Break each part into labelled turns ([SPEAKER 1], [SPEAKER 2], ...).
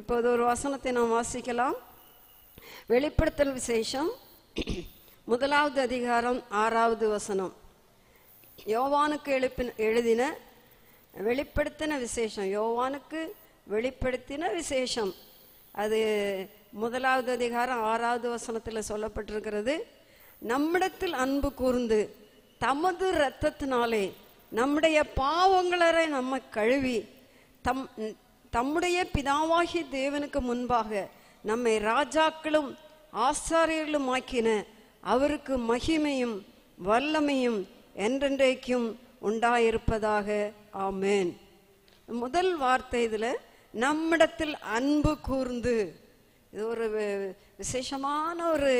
[SPEAKER 1] இப்போது ஒரு வசனத்தை நாம் வாசிக்கலாம் வெளிப்படுத்தல் விசேஷம் முதலாவது அதிகாரம் ஆறாவது வசனம் யோவானுக்கு எழுப்பின எழுதின வெளிப்படுத்தின விசேஷம் யோவானுக்கு வெளிப்படுத்தின விசேஷம் அது முதலாவது அதிகாரம் ஆறாவது வசனத்தில் சொல்லப்பட்டிருக்கிறது நம்மிடத்தில் அன்பு கூர்ந்து தமது இரத்தத்தினாலே நம்முடைய பாவங்களரை நம்ம கழுவி தம் தம்முடைய பிதாவாகிய தேவனுக்கு முன்பாக நம்மை ராஜாக்களும் ஆசாரியர்களும் ஆக்கின அவருக்கு மகிமையும் வல்லமையும் என்றென்றைக்கும் உண்டாயிருப்பதாக ஆமேன் முதல் வார்த்தை இதில் நம்மிடத்தில் அன்பு கூர்ந்து இது ஒரு விசேஷமான ஒரு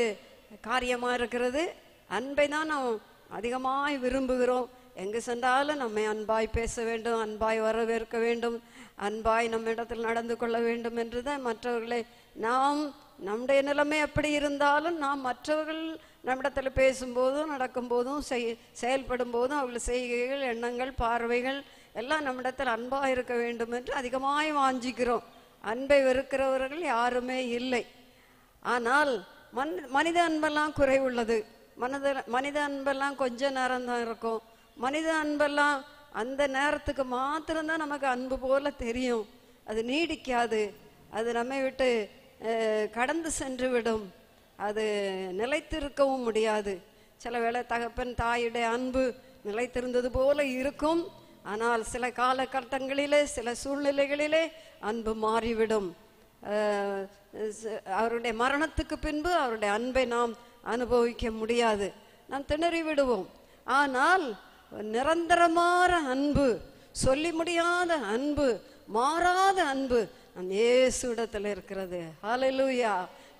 [SPEAKER 1] காரியமாக இருக்கிறது அன்பை தான் நாம் அதிகமாக விரும்புகிறோம் எங்கு சென்றாலும் நம்மை அன்பாய் பேச வேண்டும் அன்பாய் வரவேற்க வேண்டும் அன்பாய் நம்மிடத்தில் நடந்து கொள்ள வேண்டும் என்றுதான் மற்றவர்களை நாம் நம்முடைய நிலைமை எப்படி இருந்தாலும் நாம் மற்றவர்கள் நம்மிடத்தில் பேசும்போதும் நடக்கும்போதும் செய் செயல்படும் போதும் அவர்கள் செய்கைகள் எண்ணங்கள் பார்வைகள் எல்லாம் நம்மிடத்தில் அன்பாக இருக்க வேண்டும் என்று அதிகமாய் வாஞ்சிக்கிறோம் அன்பை வெறுக்கிறவர்கள் யாருமே இல்லை ஆனால் மன் மனித அன்பெல்லாம் குறைவுள்ளது மனித மனித அன்பெல்லாம் கொஞ்ச நேரம் தான் இருக்கும் மனித அன்பெல்லாம் அந்த நேரத்துக்கு மாத்திரம்தான் நமக்கு அன்பு போல தெரியும் அது நீடிக்காது அது நம்மை விட்டு கடந்து சென்று விடும் அது நிலைத்திருக்கவும் முடியாது சில வேளை தகப்பன் தாயுடைய அன்பு நிலைத்திருந்தது போல இருக்கும் ஆனால் சில காலகட்டங்களிலே சில சூழ்நிலைகளிலே அன்பு மாறிவிடும் அவருடைய மரணத்துக்கு பின்பு அவருடைய அன்பை நாம் அனுபவிக்க முடியாது நாம் திணறி விடுவோம் ஆனால் நிரந்தரமான அன்பு சொல்லி முடியாத அன்பு மாறாத அன்பு நம் இடத்துல இருக்கிறது ஹலலூயா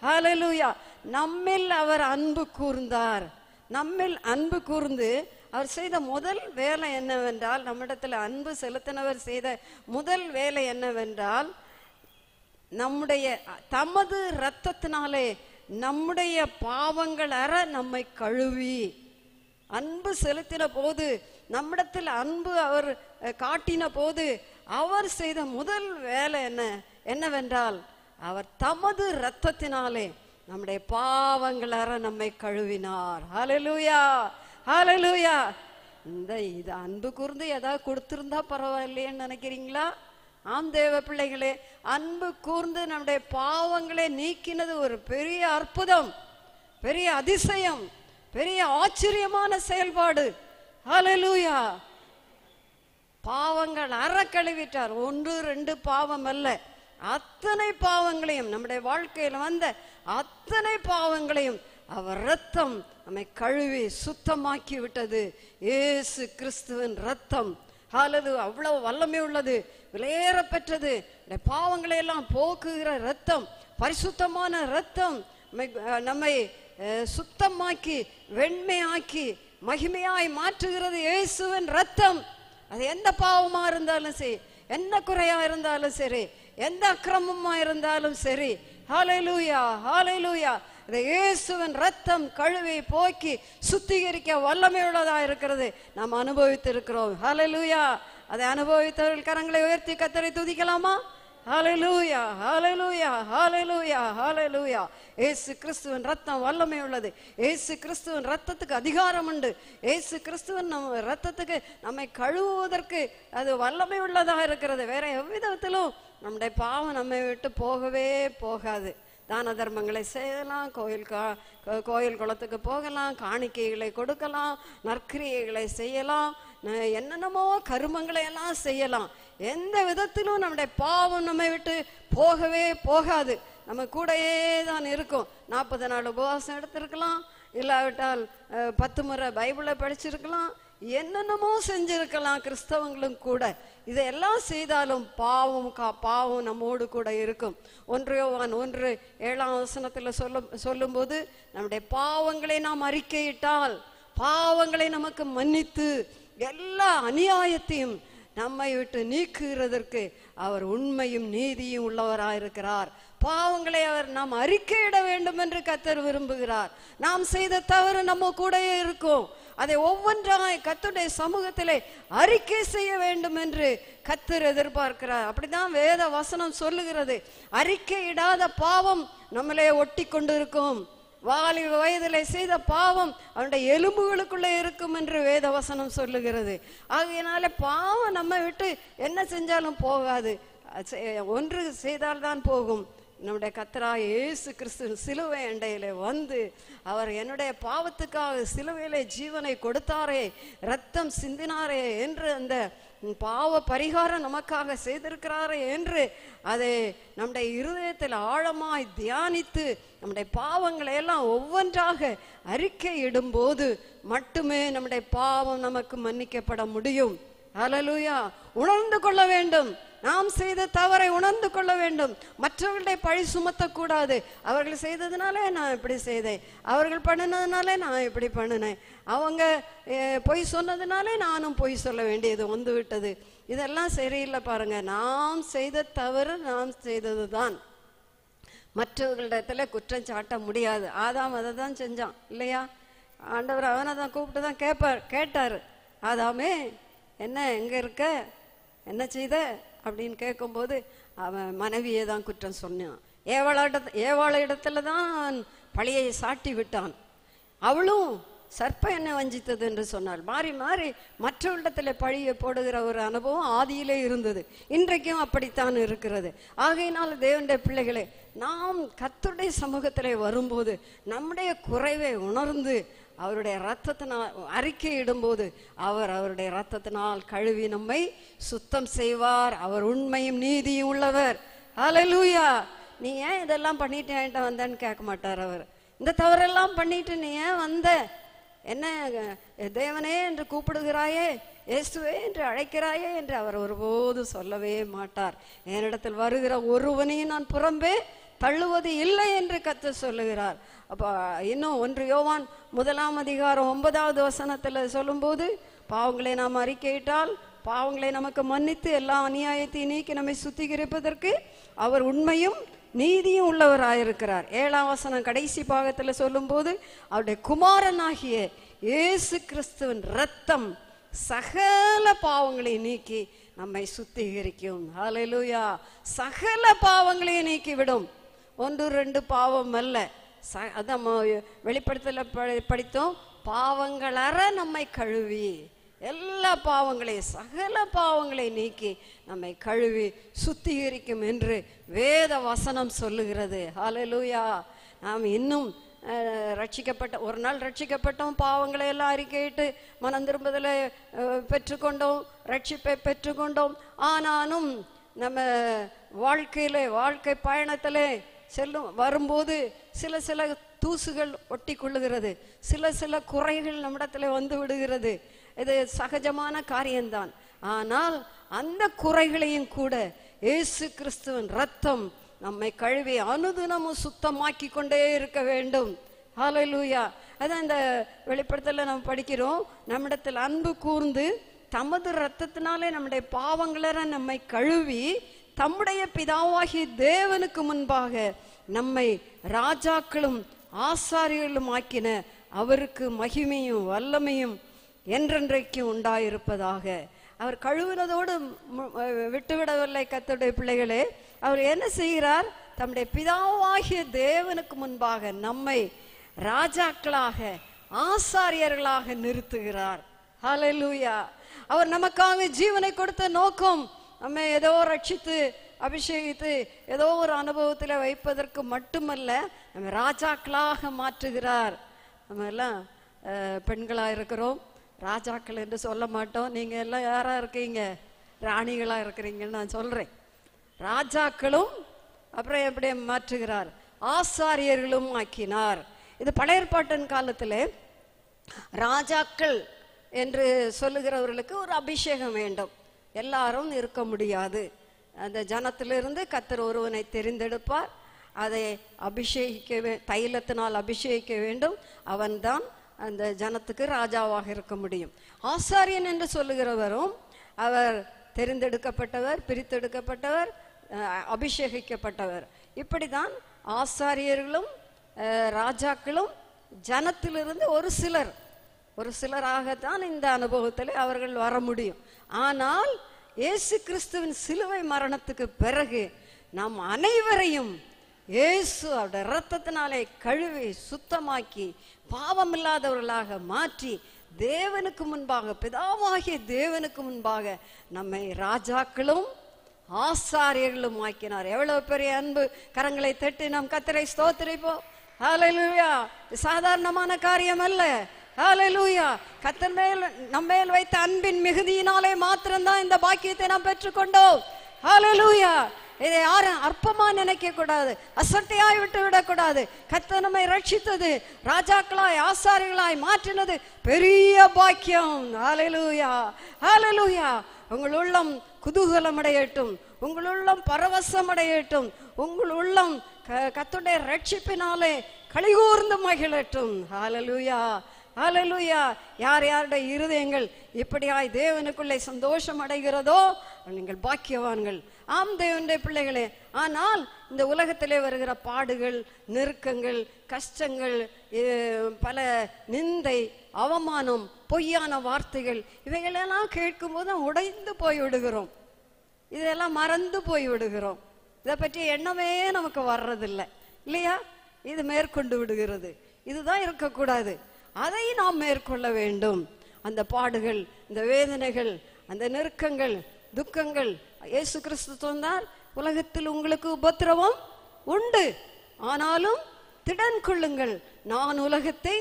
[SPEAKER 1] ஹலலூயா நம்மில் அவர் அன்பு கூர்ந்தார் நம்மில் அன்பு கூர்ந்து அவர் செய்த முதல் வேலை என்னவென்றால் நம்மிடத்துல அன்பு செலுத்தினவர் செய்த முதல் வேலை என்னவென்றால் நம்முடைய தமது இரத்தத்தினாலே நம்முடைய பாவங்கள் அற நம்மை கழுவி அன்பு செலுத்தின போது நம்மிடத்தில் அன்பு அவர் காட்டின போது அவர் செய்த முதல் வேலை என்ன என்னவென்றால் அவர் தமது இரத்தத்தினாலே நம்முடைய பாவங்களார நம்மை கழுவினார் ஹலலூயா ஹலலூயா இந்த இது அன்பு கூர்ந்து ஏதாவது கொடுத்துருந்தா பரவாயில்லையேன்னு நினைக்கிறீங்களா ஆம் தேவ பிள்ளைகளே அன்பு கூர்ந்து நம்முடைய பாவங்களை நீக்கினது ஒரு பெரிய அற்புதம் பெரிய அதிசயம் பெரிய ஆச்சரியமான செயல்பாடு அலலூயா பாவங்கள் அற கழுவிட்டார் ஒன்று ரெண்டு பாவம் அல்ல அத்தனை பாவங்களையும் நம்முடைய வாழ்க்கையில் வந்த அத்தனை பாவங்களையும் அவர் ரத்தம் நம்மை கழுவி சுத்தமாக்கி விட்டது ஏசு கிறிஸ்துவின் ரத்தம் அல்லது அவ்வளவு வல்லமை உள்ளது விலையேற பெற்றது பாவங்களை எல்லாம் போக்குகிற ரத்தம் பரிசுத்தமான ரத்தம் நம்மை சுத்தமாக்கி வெண்மையாக்கி மகிமையாய் மாற்றுகிறது இயேசுவின் ரத்தம் அது எந்த பாவமா இருந்தாலும் சரி எந்த குறையா இருந்தாலும் சரி எந்த அக்கிரமமா இருந்தாலும் சரி ஹாலை லூயா ஹாலை லூயா இந்த இயேசுவின் ரத்தம் கழுவி போக்கி சுத்திகரிக்க வல்லமையுள்ளதாக இருக்கிறது நாம் அனுபவித்திருக்கிறோம் ஹலலூயா அதை அனுபவித்தவர்கள் கரங்களை உயர்த்தி கத்தரை துதிக்கலாமா ஹாலலூயா ஹாலலூயா ஹாலலூயா ஹாலலூயா ஏசு கிறிஸ்துவன் ரத்தம் வல்லமை உள்ளது ஏசு கிறிஸ்துவன் ரத்தத்துக்கு அதிகாரம் உண்டு ஏசு கிறிஸ்துவன் நம்ம ரத்தத்துக்கு நம்மை கழுவுவதற்கு அது வல்லமை உள்ளதாக இருக்கிறது வேற எவ்விதத்திலும் நம்முடைய பாவம் நம்மை விட்டு போகவே போகாது தான தர்மங்களை செய்யலாம் கோயில் கா கோயில் குளத்துக்கு போகலாம் காணிக்கைகளை கொடுக்கலாம் நற்கிரியைகளை செய்யலாம் என்னென்னமோ கருமங்களை எல்லாம் செய்யலாம் எந்த விதத்திலும் நம்முடைய பாவம் நம்மை விட்டு போகவே போகாது நம்ம கூடையே தான் இருக்கும் நாற்பது நாள் உபவாசம் எடுத்திருக்கலாம் இல்லாவிட்டால் பத்து முறை பைபிளை படிச்சிருக்கலாம் என்னென்னமோ செஞ்சிருக்கலாம் கிறிஸ்தவங்களும் கூட இதையெல்லாம் செய்தாலும் பாவம் கா பாவம் நம்மோடு கூட இருக்கும் ஒன்றையோவான் ஒன்று ஏழாம் வசனத்தில் சொல்லும் சொல்லும்போது நம்முடைய பாவங்களை நாம் அறிக்கையிட்டால் பாவங்களை நமக்கு மன்னித்து எல்லா அநியாயத்தையும் நம்மை விட்டு நீக்குகிறதற்கு அவர் உண்மையும் நீதியும் உள்ளவராயிருக்கிறார் பாவங்களை அவர் நாம் அறிக்கையிட வேண்டும் என்று கத்தர் விரும்புகிறார் நாம் செய்த தவறு நம்ம கூடயே இருக்கும் அதை ஒவ்வொன்றாய் கத்துடைய சமூகத்திலே அறிக்கை செய்ய வேண்டும் என்று கத்தர் எதிர்பார்க்கிறார் அப்படிதான் வேத வசனம் சொல்லுகிறது அறிக்கையிடாத பாவம் நம்மளே ஒட்டி கொண்டிருக்கும் வாலிப வயதில் செய்த பாவம் அவனுடைய எலும்புகளுக்குள்ளே இருக்கும் என்று வேத வசனம் சொல்லுகிறது ஆகையினால பாவம் நம்ம விட்டு என்ன செஞ்சாலும் போகாது ஒன்று செய்தால்தான் போகும் நம்முடைய கத்தரா இயேசு கிறிஸ்து சிலுவை அண்டையில வந்து அவர் என்னுடைய பாவத்துக்காக சிலுவையில ஜீவனை கொடுத்தாரே ரத்தம் சிந்தினாரே என்று அந்த பாவ பரிகாரம் நமக்காக செய்திருக்கிறார் என்று அதை நம்முடைய இருதயத்தில் ஆழமாய் தியானித்து நம்முடைய பாவங்களை எல்லாம் ஒவ்வொன்றாக அறிக்கையிடும்போது மட்டுமே நம்முடைய பாவம் நமக்கு மன்னிக்கப்பட முடியும் அலலுயா உணர்ந்து கொள்ள வேண்டும் நாம் செய்த தவறை உணர்ந்து கொள்ள வேண்டும் மற்றவர்களுடைய பழி சுமத்தக்கூடாது அவர்கள் செய்ததுனாலே நான் இப்படி செய்தேன் அவர்கள் பண்ணினதுனாலே நான் இப்படி பண்ணினேன் அவங்க பொய் சொன்னதுனாலே நானும் பொய் சொல்ல வேண்டியது வந்து விட்டது இதெல்லாம் சரியில்லை பாருங்க நாம் செய்த தவறு நாம் செய்தது தான் மற்றவர்களிடத்துல குற்றம் சாட்ட முடியாது ஆதாம் அதை தான் செஞ்சான் இல்லையா ஆண்டவர் அவனை தான் கூப்பிட்டு தான் கேட்பார் கேட்டார் ஆதாமே என்ன எங்கே இருக்க என்ன செய்த அப்படின்னு கேட்கும்போது அவன் மனைவியே தான் குற்றம் சொன்னான் ஏவாள ஏவாள இடத்துல தான் பழியை சாட்டி விட்டான் அவளும் சர்ப்ப என்ன வஞ்சித்தது என்று சொன்னாள் மாறி மாறி இடத்துல பழியை போடுகிற ஒரு அனுபவம் ஆதியிலே இருந்தது இன்றைக்கும் அப்படித்தான் இருக்கிறது ஆகையினால் தேவனுடைய பிள்ளைகளே நாம் கத்துடைய சமூகத்திலே வரும்போது நம்முடைய குறைவை உணர்ந்து அவருடைய ரத்தத்தினால் அறிக்கை இடும்போது அவர் அவருடைய ரத்தத்தினால் கழுவி நம்மை சுத்தம் செய்வார் அவர் உண்மையும் நீதியும் உள்ளவர் அலலூயா நீ ஏன் இதெல்லாம் பண்ணிட்டு என்கிட்ட வந்தேன்னு கேட்க மாட்டார் அவர் இந்த தவறெல்லாம் பண்ணிட்டு நீ ஏன் வந்த என்ன தேவனே என்று கூப்பிடுகிறாயே இயேசுவே என்று அழைக்கிறாயே என்று அவர் ஒருபோது சொல்லவே மாட்டார் என்னிடத்தில் வருகிற ஒருவனையும் நான் புறம்பே தள்ளுவது இல்லை என்று கத்து சொல்லுகிறார் அப்போ இன்னும் ஒன்று யோவான் முதலாம் அதிகாரம் ஒன்பதாவது வசனத்தில் சொல்லும்போது பாவங்களை நாம் அறிக்கையிட்டால் பாவங்களை நமக்கு மன்னித்து எல்லா அநியாயத்தையும் நீக்கி நம்மை சுத்திகரிப்பதற்கு அவர் உண்மையும் நீதியும் உள்ளவராயிருக்கிறார் ஏழாம் வசனம் கடைசி பாகத்தில் சொல்லும்போது அவருடைய குமாரனாகிய இயேசு கிறிஸ்துவின் ரத்தம் சகல பாவங்களை நீக்கி நம்மை சுத்திகரிக்கும் சகல பாவங்களையும் நீக்கிவிடும் ஒன்று ரெண்டு பாவம் அல்ல ச அதான் வெளிப்படுத்தல படித்தோம் பாவங்களற நம்மை கழுவி எல்லா பாவங்களையும் சகல பாவங்களை நீக்கி நம்மை கழுவி சுத்திகரிக்கும் என்று வேத வசனம் சொல்லுகிறது ஹலலூயா நாம் இன்னும் ரட்சிக்கப்பட்ட ஒரு நாள் ரட்சிக்கப்பட்டோம் பாவங்களை எல்லாம் அறிக்கையிட்டு மனம் திரும்பதில் பெற்றுக்கொண்டோம் ரட்சிப்பை பெற்றுக்கொண்டோம் ஆனாலும் நம்ம வாழ்க்கையிலே வாழ்க்கை பயணத்திலே செல்லும் வரும்போது சில சில தூசுகள் ஒட்டி கொள்ளுகிறது சில சில குறைகள் நம்மிடத்துல வந்து விடுகிறது இது சகஜமான காரியம்தான் ஆனால் அந்த குறைகளையும் கூட இயேசு கிறிஸ்துவின் ரத்தம் நம்மை கழுவி அனுதினமும் சுத்தமாக்கி கொண்டே இருக்க வேண்டும் ஹாலலூயா அதான் இந்த வெளிப்படத்தில் நம்ம படிக்கிறோம் நம்மிடத்தில் அன்பு கூர்ந்து தமது ரத்தத்தினாலே நம்முடைய பாவங்களை நம்மை கழுவி தம்முடைய பிதாவாகிய தேவனுக்கு முன்பாக நம்மை ராஜாக்களும் ஆசாரியர்களும் ஆக்கின அவருக்கு மகிமையும் வல்லமையும் என்றென்றைக்கும் உண்டாயிருப்பதாக அவர் கழுவுனதோடு விட்டுவிடவில்லை கத்துடைய பிள்ளைகளே அவர் என்ன செய்கிறார் தம்முடைய பிதாவாகிய தேவனுக்கு முன்பாக நம்மை ராஜாக்களாக ஆசாரியர்களாக நிறுத்துகிறார் அவர் நமக்காக ஜீவனை கொடுத்த நோக்கம் நம்ம ഏതോ രക്ഷിത്ത് அபிஷேகித்து ஏதோ ஒரு அனுபவத்தில் வைப்பதற்கு மட்டுமல்ல நம்ம ராஜாக்களாக மாற்றுகிறார் நம்ம எல்லாம் பெண்களாக இருக்கிறோம் ராஜாக்கள் என்று சொல்ல மாட்டோம் நீங்கள் எல்லாம் யாராக இருக்கீங்க ராணிகளாக இருக்கிறீங்கன்னு நான் சொல்கிறேன் ராஜாக்களும் அப்புறம் எப்படி மாற்றுகிறார் ஆசாரியர்களும் ஆக்கினார் இது பழைய காலத்தில் ராஜாக்கள் என்று சொல்லுகிறவர்களுக்கு ஒரு அபிஷேகம் வேண்டும் எல்லாரும் இருக்க முடியாது அந்த ஜனத்திலிருந்து கத்தர் ஒருவனை தெரிந்தெடுப்பார் அதை அபிஷேகிக்க தைலத்தினால் அபிஷேகிக்க வேண்டும் அவன்தான் அந்த ஜனத்துக்கு ராஜாவாக இருக்க முடியும் ஆசாரியன் என்று சொல்லுகிறவரும் அவர் தெரிந்தெடுக்கப்பட்டவர் பிரித்தெடுக்கப்பட்டவர் அபிஷேகிக்கப்பட்டவர் இப்படி தான் ஆசாரியர்களும் ராஜாக்களும் ஜனத்திலிருந்து ஒரு சிலர் ஒரு சிலராகத்தான் இந்த அனுபவத்தில் அவர்கள் வர முடியும் ஆனால் இயேசு கிறிஸ்துவின் சிலுவை மரணத்துக்கு பிறகு நாம் அனைவரையும் இயேசு அவருடைய ரத்தத்தினாலே கழுவி சுத்தமாக்கி பாவமில்லாதவர்களாக மாற்றி தேவனுக்கு முன்பாக பிதாவாகிய தேவனுக்கு முன்பாக நம்மை ராஜாக்களும் ஆசாரியர்களும் ஆக்கினார் எவ்வளவு பெரிய அன்பு கரங்களை தட்டி நாம் கத்திரை ஸ்தோத்திரிப்போம் சாதாரணமான காரியம் அல்ல ஹalleluya கத்தர் மேல் நம்மேல் வைத்த அன்பின் மிகுதியினாலே மாத்திரம்தான் இந்த பாக்கியத்தை நாம் பெற்றுக்கொண்டோம் ஹalleluya இதை யாரும் அற்பமா நினைக்க கூடாது அசட்டையாய் விட்டு விடக்கூடாது கத்த ரட்சித்தது ராஜாக்களாய் ஆசாரிகளாய் மாற்றினது பெரிய பாக்கியம் ஹalleluya ஹalleluya உங்கள் உள்ளம் குதூகலம் அடையட்டும் உங்கள் உள்ளம் பரவசம் அடையட்டும் உங்கள் உள்ளம் கத்துடைய ரட்சிப்பினாலே கலிகூர்ந்து மகிழட்டும் ஹalleluya அலலுயா யார் யாருடைய இருதயங்கள் இப்படியாய் தேவனுக்குள்ளே சந்தோஷம் அடைகிறதோ நீங்கள் பாக்கியவான்கள் ஆம் தேவனுடைய பிள்ளைகளே ஆனால் இந்த உலகத்திலே வருகிற பாடுகள் நெருக்கங்கள் கஷ்டங்கள் பல நிந்தை அவமானம் பொய்யான வார்த்தைகள் இவைகளெல்லாம் கேட்கும்போது உடைந்து போய் விடுகிறோம் இதெல்லாம் மறந்து போய் விடுகிறோம் இதை பற்றி எண்ணமே நமக்கு வர்றதில்லை இல்லையா இது மேற்கொண்டு விடுகிறது இதுதான் இருக்கக்கூடாது அதை நாம் மேற்கொள்ள வேண்டும் அந்த பாடுகள் இந்த வேதனைகள் அந்த நெருக்கங்கள் துக்கங்கள் இயேசு கிறிஸ்து தந்தால் உலகத்தில் உங்களுக்கு உபத்திரவம் உண்டு ஆனாலும் திடன் கொள்ளுங்கள் நான் உலகத்தை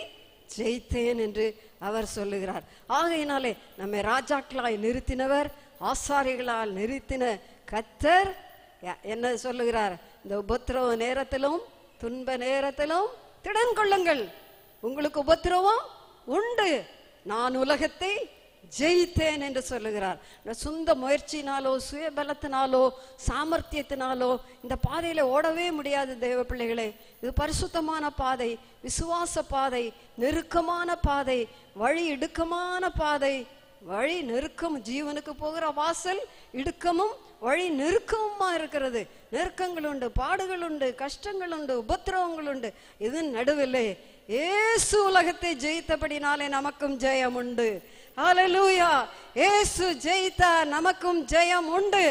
[SPEAKER 1] ஜெயித்தேன் என்று அவர் சொல்லுகிறார் ஆகையினாலே நம்மை ராஜாக்களாய் நிறுத்தினவர் ஆசாரிகளால் நிறுத்தின கத்தர் என்ன சொல்லுகிறார் இந்த உபத்திரவ நேரத்திலும் துன்ப நேரத்திலும் திடன் கொள்ளுங்கள் உங்களுக்கு உபத்திரவம் உண்டு நான் உலகத்தை ஜெயித்தேன் என்று சொல்லுகிறார் சொந்த முயற்சினாலோ சுயபலத்தினாலோ சாமர்த்தியத்தினாலோ இந்த பாதையில ஓடவே முடியாது தெய்வ பிள்ளைகளே இது பரிசுத்தமான பாதை விசுவாச பாதை நெருக்கமான பாதை வழி இடுக்கமான பாதை வழி நெருக்கம் ஜீவனுக்கு போகிற வாசல் இடுக்கமும் வழி நெருக்கமுமா இருக்கிறது நெருக்கங்கள் உண்டு பாடுகள் உண்டு கஷ்டங்கள் உண்டு உபத்திரவங்கள் உண்டு இதன் நடுவிலே ஏசு உலகத்தை ஜெயித்தபடினாலே நமக்கும் ஜெயம் உண்டு ஹலலூயா ஏசு ஜெயித்தா நமக்கும் ஜெயம் உண்டு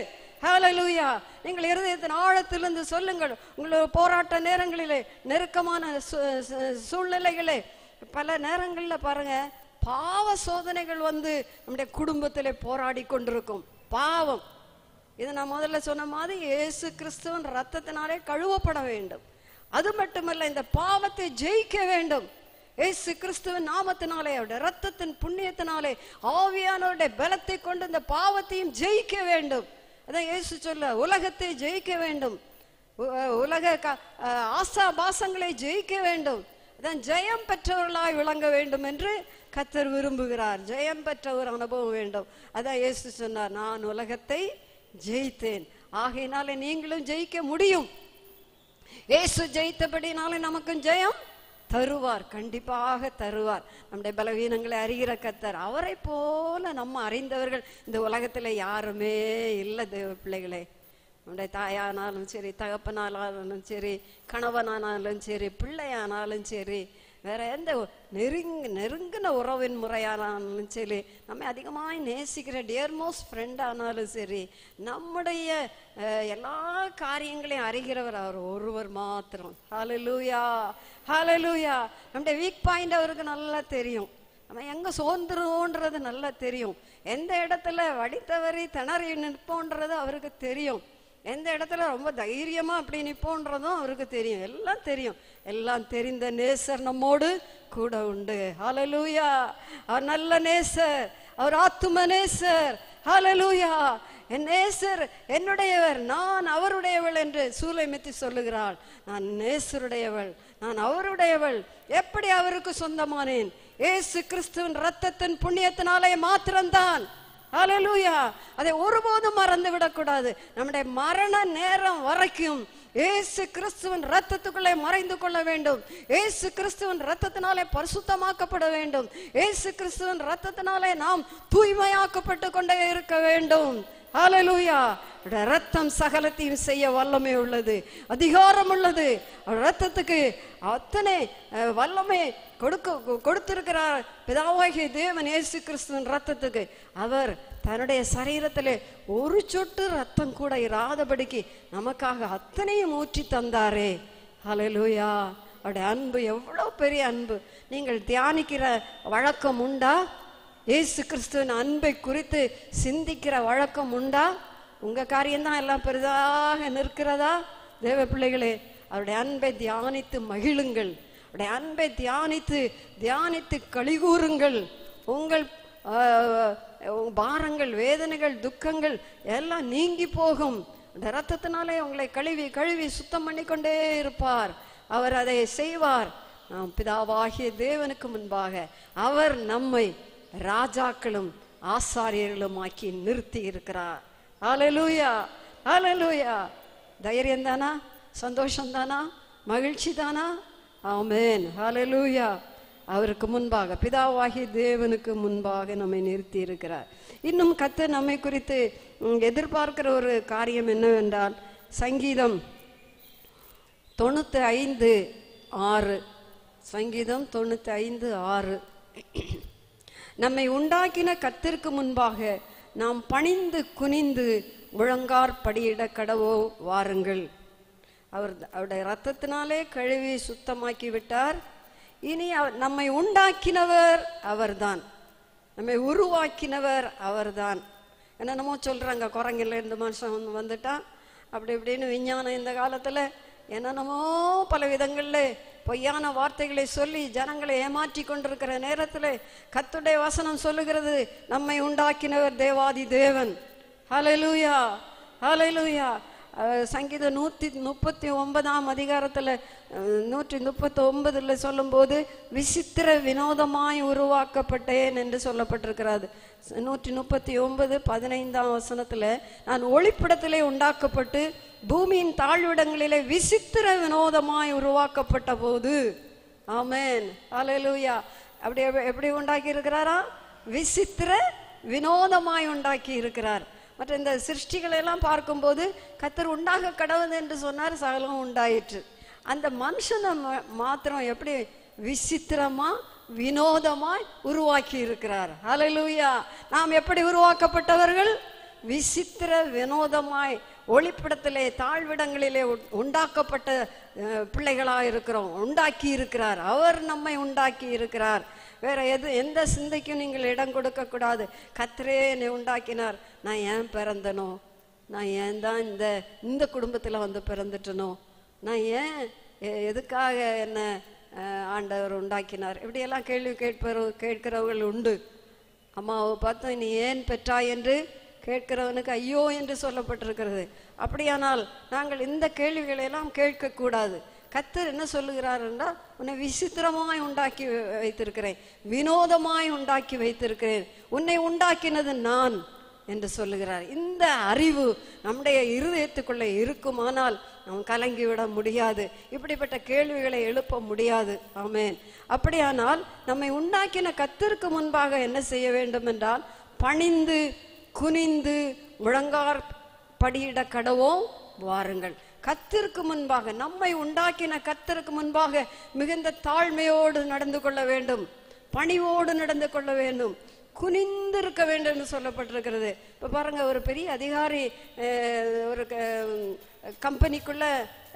[SPEAKER 1] ஹலலூயா நீங்கள் இருதயத்தின் ஆழத்திலிருந்து சொல்லுங்கள் உங்களோட போராட்ட நேரங்களிலே நெருக்கமான சூழ்நிலைகளே பல நேரங்களில் பாருங்க பாவ சோதனைகள் வந்து நம்முடைய குடும்பத்தில் போராடி கொண்டிருக்கும் பாவம் இது நான் முதல்ல சொன்ன மாதிரி ஏசு கிறிஸ்துவன் ரத்தத்தினாலே கழுவப்பட வேண்டும் அது மட்டுமல்ல இந்த பாவத்தை ஜெயிக்க வேண்டும் ஏசு கிறிஸ்துவின் நாமத்தினாலே அவருடைய ரத்தத்தின் புண்ணியத்தினாலே ஆவியானவருடைய பலத்தை கொண்டு இந்த பாவத்தையும் ஜெயிக்க வேண்டும் அதான் ஏசு சொல்ல உலகத்தை ஜெயிக்க வேண்டும் உலக ஆசா பாசங்களை ஜெயிக்க வேண்டும் அதான் ஜெயம் பெற்றவர்களாய் விளங்க வேண்டும் என்று கத்தர் விரும்புகிறார் ஜெயம் பெற்ற ஒரு அனுபவம் வேண்டும் அதான் ஏசு சொன்னார் நான் உலகத்தை ஜெயித்தேன் ஆகையினாலே நீங்களும் ஜெயிக்க முடியும் ஏசு ஜெயித்தபடினாலும் நமக்கும் ஜெயம் தருவார் கண்டிப்பாக தருவார் நம்முடைய பலவீனங்களை அறிகிற கத்தர் அவரை போல நம்ம அறிந்தவர்கள் இந்த உலகத்தில் யாருமே இல்லை தேவ பிள்ளைகளே நம்முடைய தாயானாலும் சரி தகப்பனாலும் சரி கணவனானாலும் சரி பிள்ளையானாலும் சரி வேற எந்த நெருங் நெருங்கின உறவின் முறையானாலும் சரி நம்ம அதிகமாக நேசிக்கிற டியர்மோஸ்ட் ஃப்ரெண்ட் ஆனாலும் சரி நம்முடைய எல்லா காரியங்களையும் அறிகிறவர் அவர் ஒருவர் மாத்திரம் ஹலலூயா ஹலலூயா நம்முடைய வீக் பாயிண்ட் அவருக்கு நல்லா தெரியும் நம்ம எங்கே சோர்ந்துருவோன்றது நல்லா தெரியும் எந்த இடத்துல வடித்தவரி திணறி நிற்போன்றது அவருக்கு தெரியும் எந்த இடத்துல ரொம்ப தைரியமாக அப்படி நிற்போன்றதும் அவருக்கு தெரியும் எல்லாம் தெரியும் எல்லாம் தெரிந்த நேசர் நம்மோடு கூட உண்டு ஹலலூயா அவர் நல்ல நேசர் அவர் ஆத்தும நேசர் ஹலலூயா என் நேசர் என்னுடையவர் நான் அவருடையவள் என்று சூலைமெத்தி சொல்லுகிறாள் நான் நேசருடையவள் நான் அவருடையவள் எப்படி அவருக்கு சொந்தமானேன் ஏசு கிறிஸ்துவின் ரத்தத்தின் புண்ணியத்தினாலே மாத்திரம்தான் அலலூயா அதை ஒருபோதும் மறந்து விடக்கூடாது நம்முடைய மரண நேரம் வரைக்கும் ஏசு கிறிஸ்துவின் ரத்தத்துக்குள்ளே மறைந்து கொள்ள வேண்டும் ஏசு கிறிஸ்துவின் ரத்தத்தினாலே பரிசுத்தமாக்கப்பட வேண்டும் ஏசு கிறிஸ்துவின் ரத்தத்தினாலே நாம் தூய்மையாக்கப்பட்டு கொண்டே இருக்க வேண்டும் ஹலலூயா ரத்தம் சகலத்தையும் செய்ய வல்லமை உள்ளது அதிகாரம் உள்ளது ரத்தத்துக்கு அத்தனை வல்லமை கொடுக்க கொடுத்திருக்கிறார் பிதாவாகிய தேவன் ஏசு கிறிஸ்துவின் ரத்தத்துக்கு அவர் தன்னுடைய சரீரத்தில் ஒரு சொட்டு ரத்தம் கூட இராதபடிக்கு நமக்காக அத்தனையும் ஊற்றி தந்தாரே ஹலலூயா அவருடைய அன்பு எவ்வளோ பெரிய அன்பு நீங்கள் தியானிக்கிற வழக்கம் உண்டா ஏசு கிறிஸ்துவின் அன்பை குறித்து சிந்திக்கிற வழக்கம் உண்டா உங்கள் காரியம்தான் எல்லாம் பெரிதாக நிற்கிறதா தேவ பிள்ளைகளே அவருடைய அன்பை தியானித்து மகிழுங்கள் அவருடைய அன்பை தியானித்து தியானித்து கழிகூறுங்கள் உங்கள் பாரங்கள் வேதனைகள் துக்கங்கள் எல்லாம் நீங்கி போகும் அந்த ரத்தத்தினாலே உங்களை கழுவி கழுவி சுத்தம் பண்ணி கொண்டே இருப்பார் அவர் அதை செய்வார் நாம் பிதாவாகிய தேவனுக்கு முன்பாக அவர் நம்மை ராஜாக்களும் ஆசாரியர்களும் ஆக்கி நிறுத்தி இருக்கிறார் அலலூயா அலலூயா தைரியம் தானா சந்தோஷம் தானா மகிழ்ச்சி தானா ஆமேன் ஹலலூயா அவருக்கு முன்பாக பிதாவாகி தேவனுக்கு முன்பாக நம்மை நிறுத்தி இருக்கிறார் இன்னும் கத்த நம்மை குறித்து எதிர்பார்க்கிற ஒரு காரியம் என்னவென்றால் சங்கீதம் தொண்ணூற்றி ஐந்து ஆறு சங்கீதம் தொண்ணூற்றி ஐந்து ஆறு நம்மை உண்டாக்கின கத்திற்கு முன்பாக நாம் பணிந்து குனிந்து முழங்கார் படியிட கடவோ வாருங்கள் அவர் அவருடைய ரத்தத்தினாலே கழுவி சுத்தமாக்கி விட்டார் இனி நம்மை உண்டாக்கினவர் அவர்தான் நம்மை உருவாக்கினவர் அவர்தான் என்னென்னமோ சொல்கிறாங்க இருந்து மனுஷன் வந்துட்டான் அப்படி இப்படின்னு விஞ்ஞானம் இந்த காலத்தில் என்னென்னமோ பல விதங்களில் பொய்யான வார்த்தைகளை சொல்லி ஜனங்களை ஏமாற்றி கொண்டிருக்கிற நேரத்தில் கத்துடைய வசனம் சொல்லுகிறது நம்மை உண்டாக்கினவர் தேவாதி தேவன் ஹலலூயா ஹலலூயா சங்கீதம் நூற்றி முப்பத்தி ஒன்பதாம் அதிகாரத்தில் நூற்றி முப்பத்தி ஒன்பதில் சொல்லும்போது விசித்திர வினோதமாய் உருவாக்கப்பட்டேன் என்று சொல்லப்பட்டிருக்கிறாரு நூற்றி முப்பத்தி ஒன்பது பதினைந்தாம் வசனத்தில் நான் ஒளிப்படத்திலே உண்டாக்கப்பட்டு பூமியின் தாழ்விடங்களிலே விசித்திர வினோதமாய் உருவாக்கப்பட்ட போது ஆமேன் அலலூயா அப்படி எப்படி உண்டாக்கி இருக்கிறாரா விசித்திர வினோதமாய் உண்டாக்கி இருக்கிறார் மற்ற இந்த சிருஷ்டிகளை எல்லாம் பார்க்கும்போது கத்தர் உண்டாக கடவுள் என்று சொன்னார் சகலம் உண்டாயிற்று அந்த மனுஷனை மாத்திரம் எப்படி விசித்திரமா வினோதமாய் உருவாக்கி இருக்கிறார் அலலூயா நாம் எப்படி உருவாக்கப்பட்டவர்கள் விசித்திர வினோதமாய் ஒளிப்படத்திலே தாழ்விடங்களிலே உண்டாக்கப்பட்ட பிள்ளைகளாக இருக்கிறோம் உண்டாக்கி இருக்கிறார் அவர் நம்மை உண்டாக்கி இருக்கிறார் வேற எது எந்த சிந்தைக்கும் நீங்கள் இடம் கொடுக்கக்கூடாது கத்திரே என்னை உண்டாக்கினார் நான் ஏன் பிறந்தனோ நான் ஏன் தான் இந்த இந்த குடும்பத்தில் வந்து பிறந்துட்டனோ நான் ஏன் எதுக்காக என்ன ஆண்டவர் உண்டாக்கினார் இப்படியெல்லாம் கேள்வி கேட்பவர் கேட்கிறவர்கள் உண்டு அம்மாவை பார்த்தோம் நீ ஏன் பெற்றாய் என்று கேட்கிறவனுக்கு ஐயோ என்று சொல்லப்பட்டிருக்கிறது அப்படியானால் நாங்கள் இந்த கேள்விகளை எல்லாம் கேட்கக்கூடாது கத்தர் என்ன சொல்லுகிறார் என்றால் உன்னை விசித்திரமாய் உண்டாக்கி வைத்திருக்கிறேன் வினோதமாய் உண்டாக்கி வைத்திருக்கிறேன் உன்னை உண்டாக்கினது நான் என்று சொல்லுகிறார் இந்த அறிவு நம்முடைய இருதயத்துக்குள்ளே இருக்குமானால் நாம் கலங்கிவிட முடியாது இப்படிப்பட்ட கேள்விகளை எழுப்ப முடியாது ஆமேன் அப்படியானால் நம்மை உண்டாக்கின கத்திற்கு முன்பாக என்ன செய்ய வேண்டும் என்றால் பணிந்து குனிந்து முழங்கார் படியிட கடவோம் வாருங்கள் கத்திற்கு முன்பாக நம்மை உண்டாக்கின கத்திற்கு முன்பாக மிகுந்த தாழ்மையோடு நடந்து கொள்ள வேண்டும் பணிவோடு நடந்து கொள்ள வேண்டும் குனிந்திருக்க வேண்டும் சொல்லப்பட்டிருக்கிறது இப்போ பாருங்க ஒரு பெரிய அதிகாரி ஒரு கம்பெனிக்குள்ள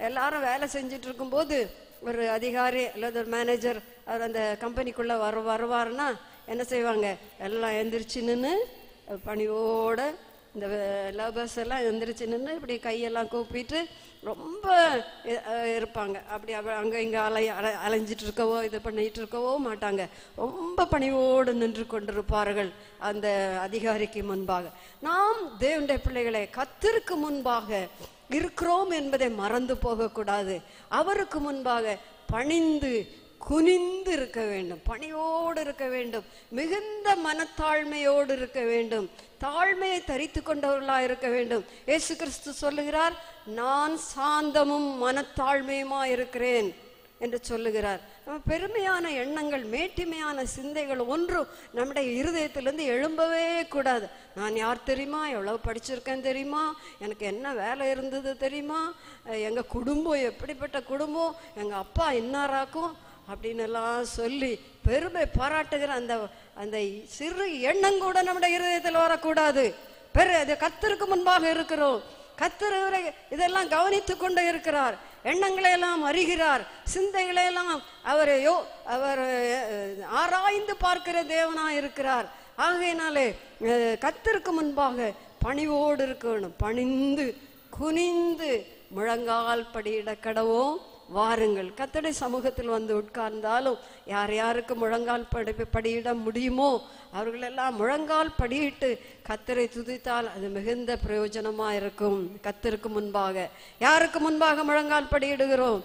[SPEAKER 1] எல்லாரும் வேலை செஞ்சுட்டு இருக்கும்போது ஒரு அதிகாரி அல்லது ஒரு மேனேஜர் அவர் அந்த கம்பெனிக்குள்ள வர வருவாருன்னா என்ன செய்வாங்க எல்லாம் எந்திரிச்சு நின்று பணிவோட இந்த லவர்ஸ் எல்லாம் எந்திரிச்சு நின்று இப்படி கையெல்லாம் கூப்பிட்டு ரொம்ப இருப்பாங்க அப்படி அங்கே இங்கே அலை அலை அலைஞ்சிட்டு இருக்கவோ இது பண்ணிட்டு இருக்கவோ மாட்டாங்க ரொம்ப பணிவோடு நின்று கொண்டிருப்பார்கள் அந்த அதிகாரிக்கு முன்பாக நாம் தேவண்ட பிள்ளைகளை கத்திற்கு முன்பாக இருக்கிறோம் என்பதை மறந்து போகக்கூடாது அவருக்கு முன்பாக பணிந்து குனிந்து இருக்க வேண்டும் பணியோடு இருக்க வேண்டும் மிகுந்த மனத்தாழ்மையோடு இருக்க வேண்டும் தாழ்மையை தரித்து கொண்டவர்களாக இருக்க வேண்டும் ஏசு கிறிஸ்து சொல்லுகிறார் நான் சாந்தமும் மனத்தாழ்மையுமா இருக்கிறேன் என்று சொல்லுகிறார் நம்ம பெருமையான எண்ணங்கள் மேட்டிமையான சிந்தைகள் ஒன்றும் நம்முடைய இருதயத்திலேருந்து எழும்பவே கூடாது நான் யார் தெரியுமா எவ்வளோ படிச்சிருக்கேன் தெரியுமா எனக்கு என்ன வேலை இருந்தது தெரியுமா எங்கள் குடும்பம் எப்படிப்பட்ட குடும்பம் எங்கள் அப்பா இன்னாராக்கும் அப்படின்னு எல்லாம் சொல்லி பெருமை பாராட்டுகிற அந்த அந்த சிறு எண்ணம் கூட நம்முடைய இருதயத்தில் வரக்கூடாது பெரு அது கத்தருக்கு முன்பாக இருக்கிறோம் கத்தர் இதெல்லாம் கவனித்து கொண்டு இருக்கிறார் எண்ணங்களை எல்லாம் அறிகிறார் சிந்தைகளை எல்லாம் அவர் யோ அவர் ஆராய்ந்து பார்க்கிற தேவனாக இருக்கிறார் ஆகையினாலே கத்திற்கு முன்பாக பணிவோடு இருக்கணும் பணிந்து குனிந்து முழங்கால் படியிட கடவோம் வாருங்கள் கத்தடை சமூகத்தில் வந்து உட்கார்ந்தாலும் யார் யாருக்கு முழங்கால் படி படியிட முடியுமோ அவர்களெல்லாம் முழங்கால் படியிட்டு கத்தரை துதித்தால் அது மிகுந்த பிரயோஜனமாக இருக்கும் கத்தருக்கு முன்பாக யாருக்கு முன்பாக முழங்கால் படியிடுகிறோம்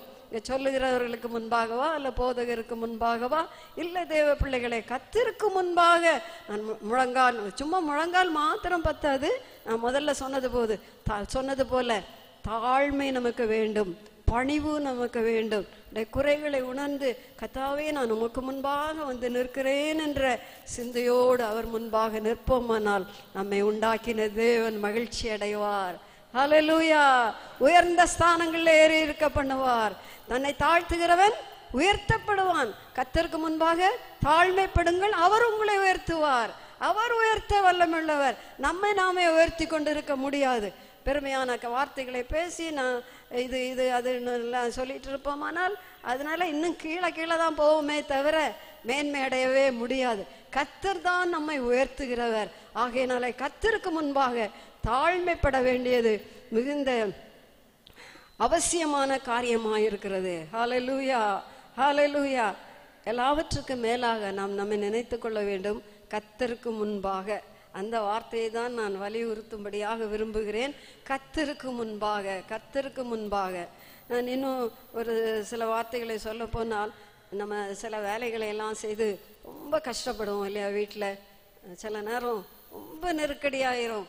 [SPEAKER 1] சொல்லுகிறவர்களுக்கு முன்பாகவா அல்ல போதகருக்கு முன்பாகவா இல்லை தேவ பிள்ளைகளை கத்திற்கு முன்பாக நான் முழங்கால் சும்மா முழங்கால் மாத்திரம் பத்தாது நான் முதல்ல சொன்னது போது சொன்னது போல தாழ்மை நமக்கு வேண்டும் பணிவு நமக்கு வேண்டும் குறைகளை உணர்ந்து கத்தாவே நான் உமக்கு முன்பாக வந்து நிற்கிறேன் என்ற சிந்தையோடு அவர் முன்பாக நிற்போமானால் நம்மை உண்டாக்கின தேவன் மகிழ்ச்சி அடைவார் அலலூயா உயர்ந்த ஸ்தானங்களில் ஏறி இருக்க பண்ணுவார் தன்னை தாழ்த்துகிறவன் உயர்த்தப்படுவான் கத்தருக்கு முன்பாக தாழ்மைப்படுங்கள் அவர் உங்களை உயர்த்துவார் அவர் உயர்த்த வல்லமுள்ளவர் நம்மை நாமே உயர்த்தி கொண்டிருக்க முடியாது பெருமையான வார்த்தைகளை பேசி நான் இது இது அதுன்னு சொல்லிட்டு ஆனால் அதனால இன்னும் கீழே கீழே தான் போவோமே தவிர மேன்மை அடையவே முடியாது கத்தர் தான் நம்மை உயர்த்துகிறவர் ஆகையினாலே கத்தருக்கு முன்பாக தாழ்மைப்பட வேண்டியது மிகுந்த அவசியமான காரியமாயிருக்கிறது ஹாலலூயா ஹாலலூயா எல்லாவற்றுக்கும் மேலாக நாம் நம்மை நினைத்து கொள்ள வேண்டும் கத்தருக்கு முன்பாக அந்த வார்த்தையை தான் நான் வலியுறுத்தும்படியாக விரும்புகிறேன் கத்திற்கு முன்பாக கத்திற்கு முன்பாக நான் இன்னும் ஒரு சில வார்த்தைகளை சொல்ல போனால் நம்ம சில வேலைகளை எல்லாம் செய்து ரொம்ப கஷ்டப்படுவோம் இல்லையா வீட்டில் சில நேரம் ரொம்ப நெருக்கடியாயிரும்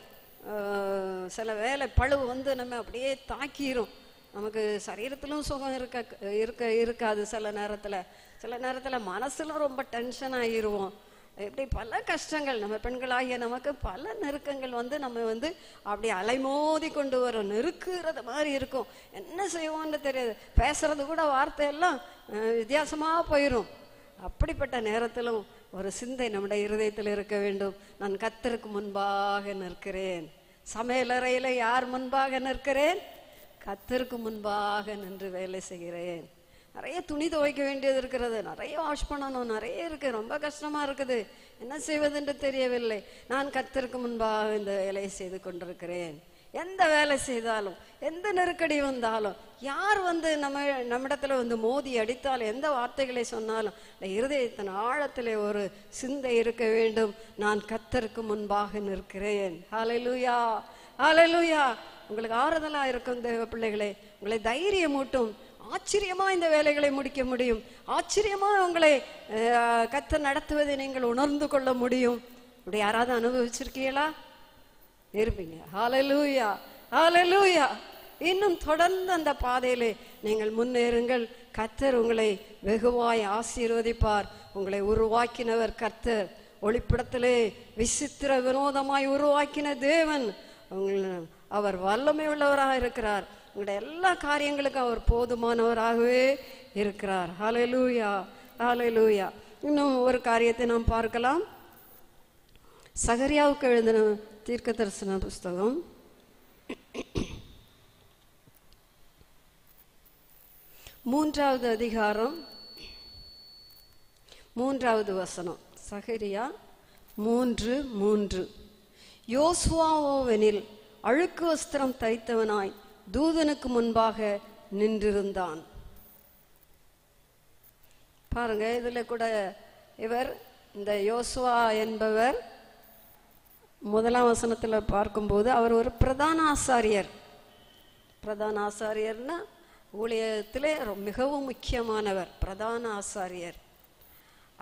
[SPEAKER 1] சில வேலை பழு வந்து நம்ம அப்படியே தாக்கிரும் நமக்கு சரீரத்திலும் சுகம் இருக்க இருக்க இருக்காது சில நேரத்தில் சில நேரத்தில் மனசில் ரொம்ப டென்ஷன் ஆகிருவோம் எப்படி பல கஷ்டங்கள் நம்ம பெண்களாகிய நமக்கு பல நெருக்கங்கள் வந்து நம்ம வந்து அப்படி அலைமோதி கொண்டு வரும் நெருக்குறது மாதிரி இருக்கும் என்ன செய்வோம்னு தெரியாது பேசுறது கூட வார்த்தையெல்லாம் வித்தியாசமாக போயிடும் அப்படிப்பட்ட நேரத்திலும் ஒரு சிந்தை நம்முடைய இருதயத்தில் இருக்க வேண்டும் நான் கத்தருக்கு முன்பாக நிற்கிறேன் சமையலறையில் யார் முன்பாக நிற்கிறேன் கத்தருக்கு முன்பாக நின்று வேலை செய்கிறேன் நிறைய துணி துவைக்க வேண்டியது இருக்கிறது நிறைய வாஷ் பண்ணணும் நிறைய இருக்குது ரொம்ப கஷ்டமாக இருக்குது என்ன செய்வதென்று தெரியவில்லை நான் கத்திற்கு முன்பாக இந்த வேலையை செய்து கொண்டிருக்கிறேன் எந்த வேலை செய்தாலும் எந்த நெருக்கடி வந்தாலும் யார் வந்து நம்ம நம்மிடத்துல வந்து மோதி அடித்தாலும் எந்த வார்த்தைகளை சொன்னாலும் இருதயத்தின் ஆழத்திலே ஒரு சிந்தை இருக்க வேண்டும் நான் கத்தருக்கு முன்பாக நிற்கிறேன் ஹலலுயா ஹலலுயா உங்களுக்கு ஆறுதலாக இருக்கும் தேவ பிள்ளைகளே உங்களை தைரியமூட்டும் ஆச்சரியமா இந்த வேலைகளை முடிக்க முடியும் ஆச்சரியமா உங்களை கத்த நடத்துவதை நீங்கள் உணர்ந்து கொள்ள முடியும் இப்படி யாராவது அனுபவிச்சிருக்கீங்களா இருப்பீங்க ஹாலலூயா ஹாலலூயா இன்னும் தொடர்ந்து அந்த பாதையிலே நீங்கள் முன்னேறுங்கள் கத்தர் உங்களை வெகுவாய் ஆசீர்வதிப்பார் உங்களை உருவாக்கினவர் கர்த்தர் ஒளிப்படத்திலே விசித்திர வினோதமாய் உருவாக்கின தேவன் அவர் வல்லமை உள்ளவராக இருக்கிறார் உங்களுடைய எல்லா காரியங்களுக்கும் அவர் போதுமானவராகவே இருக்கிறார் ஹலலூயா ஹலலூயா இன்னும் ஒரு காரியத்தை நாம் பார்க்கலாம் சகரியாவுக்கு எழுதின தீர்க்க தரிசன புஸ்தகம் மூன்றாவது அதிகாரம் மூன்றாவது வசனம் சகரியா மூன்று மூன்று யோசுவாவோவெனில் அழுக்கு வஸ்திரம் தைத்தவனாய் தூதனுக்கு முன்பாக நின்றிருந்தான் பாருங்க இதில் கூட இவர் இந்த யோசுவா என்பவர் முதலாம் வசனத்தில் பார்க்கும்போது அவர் ஒரு பிரதான ஆசாரியர் பிரதான ஆசாரியர்னா ஊழியத்தில் மிகவும் முக்கியமானவர் பிரதான ஆசாரியர்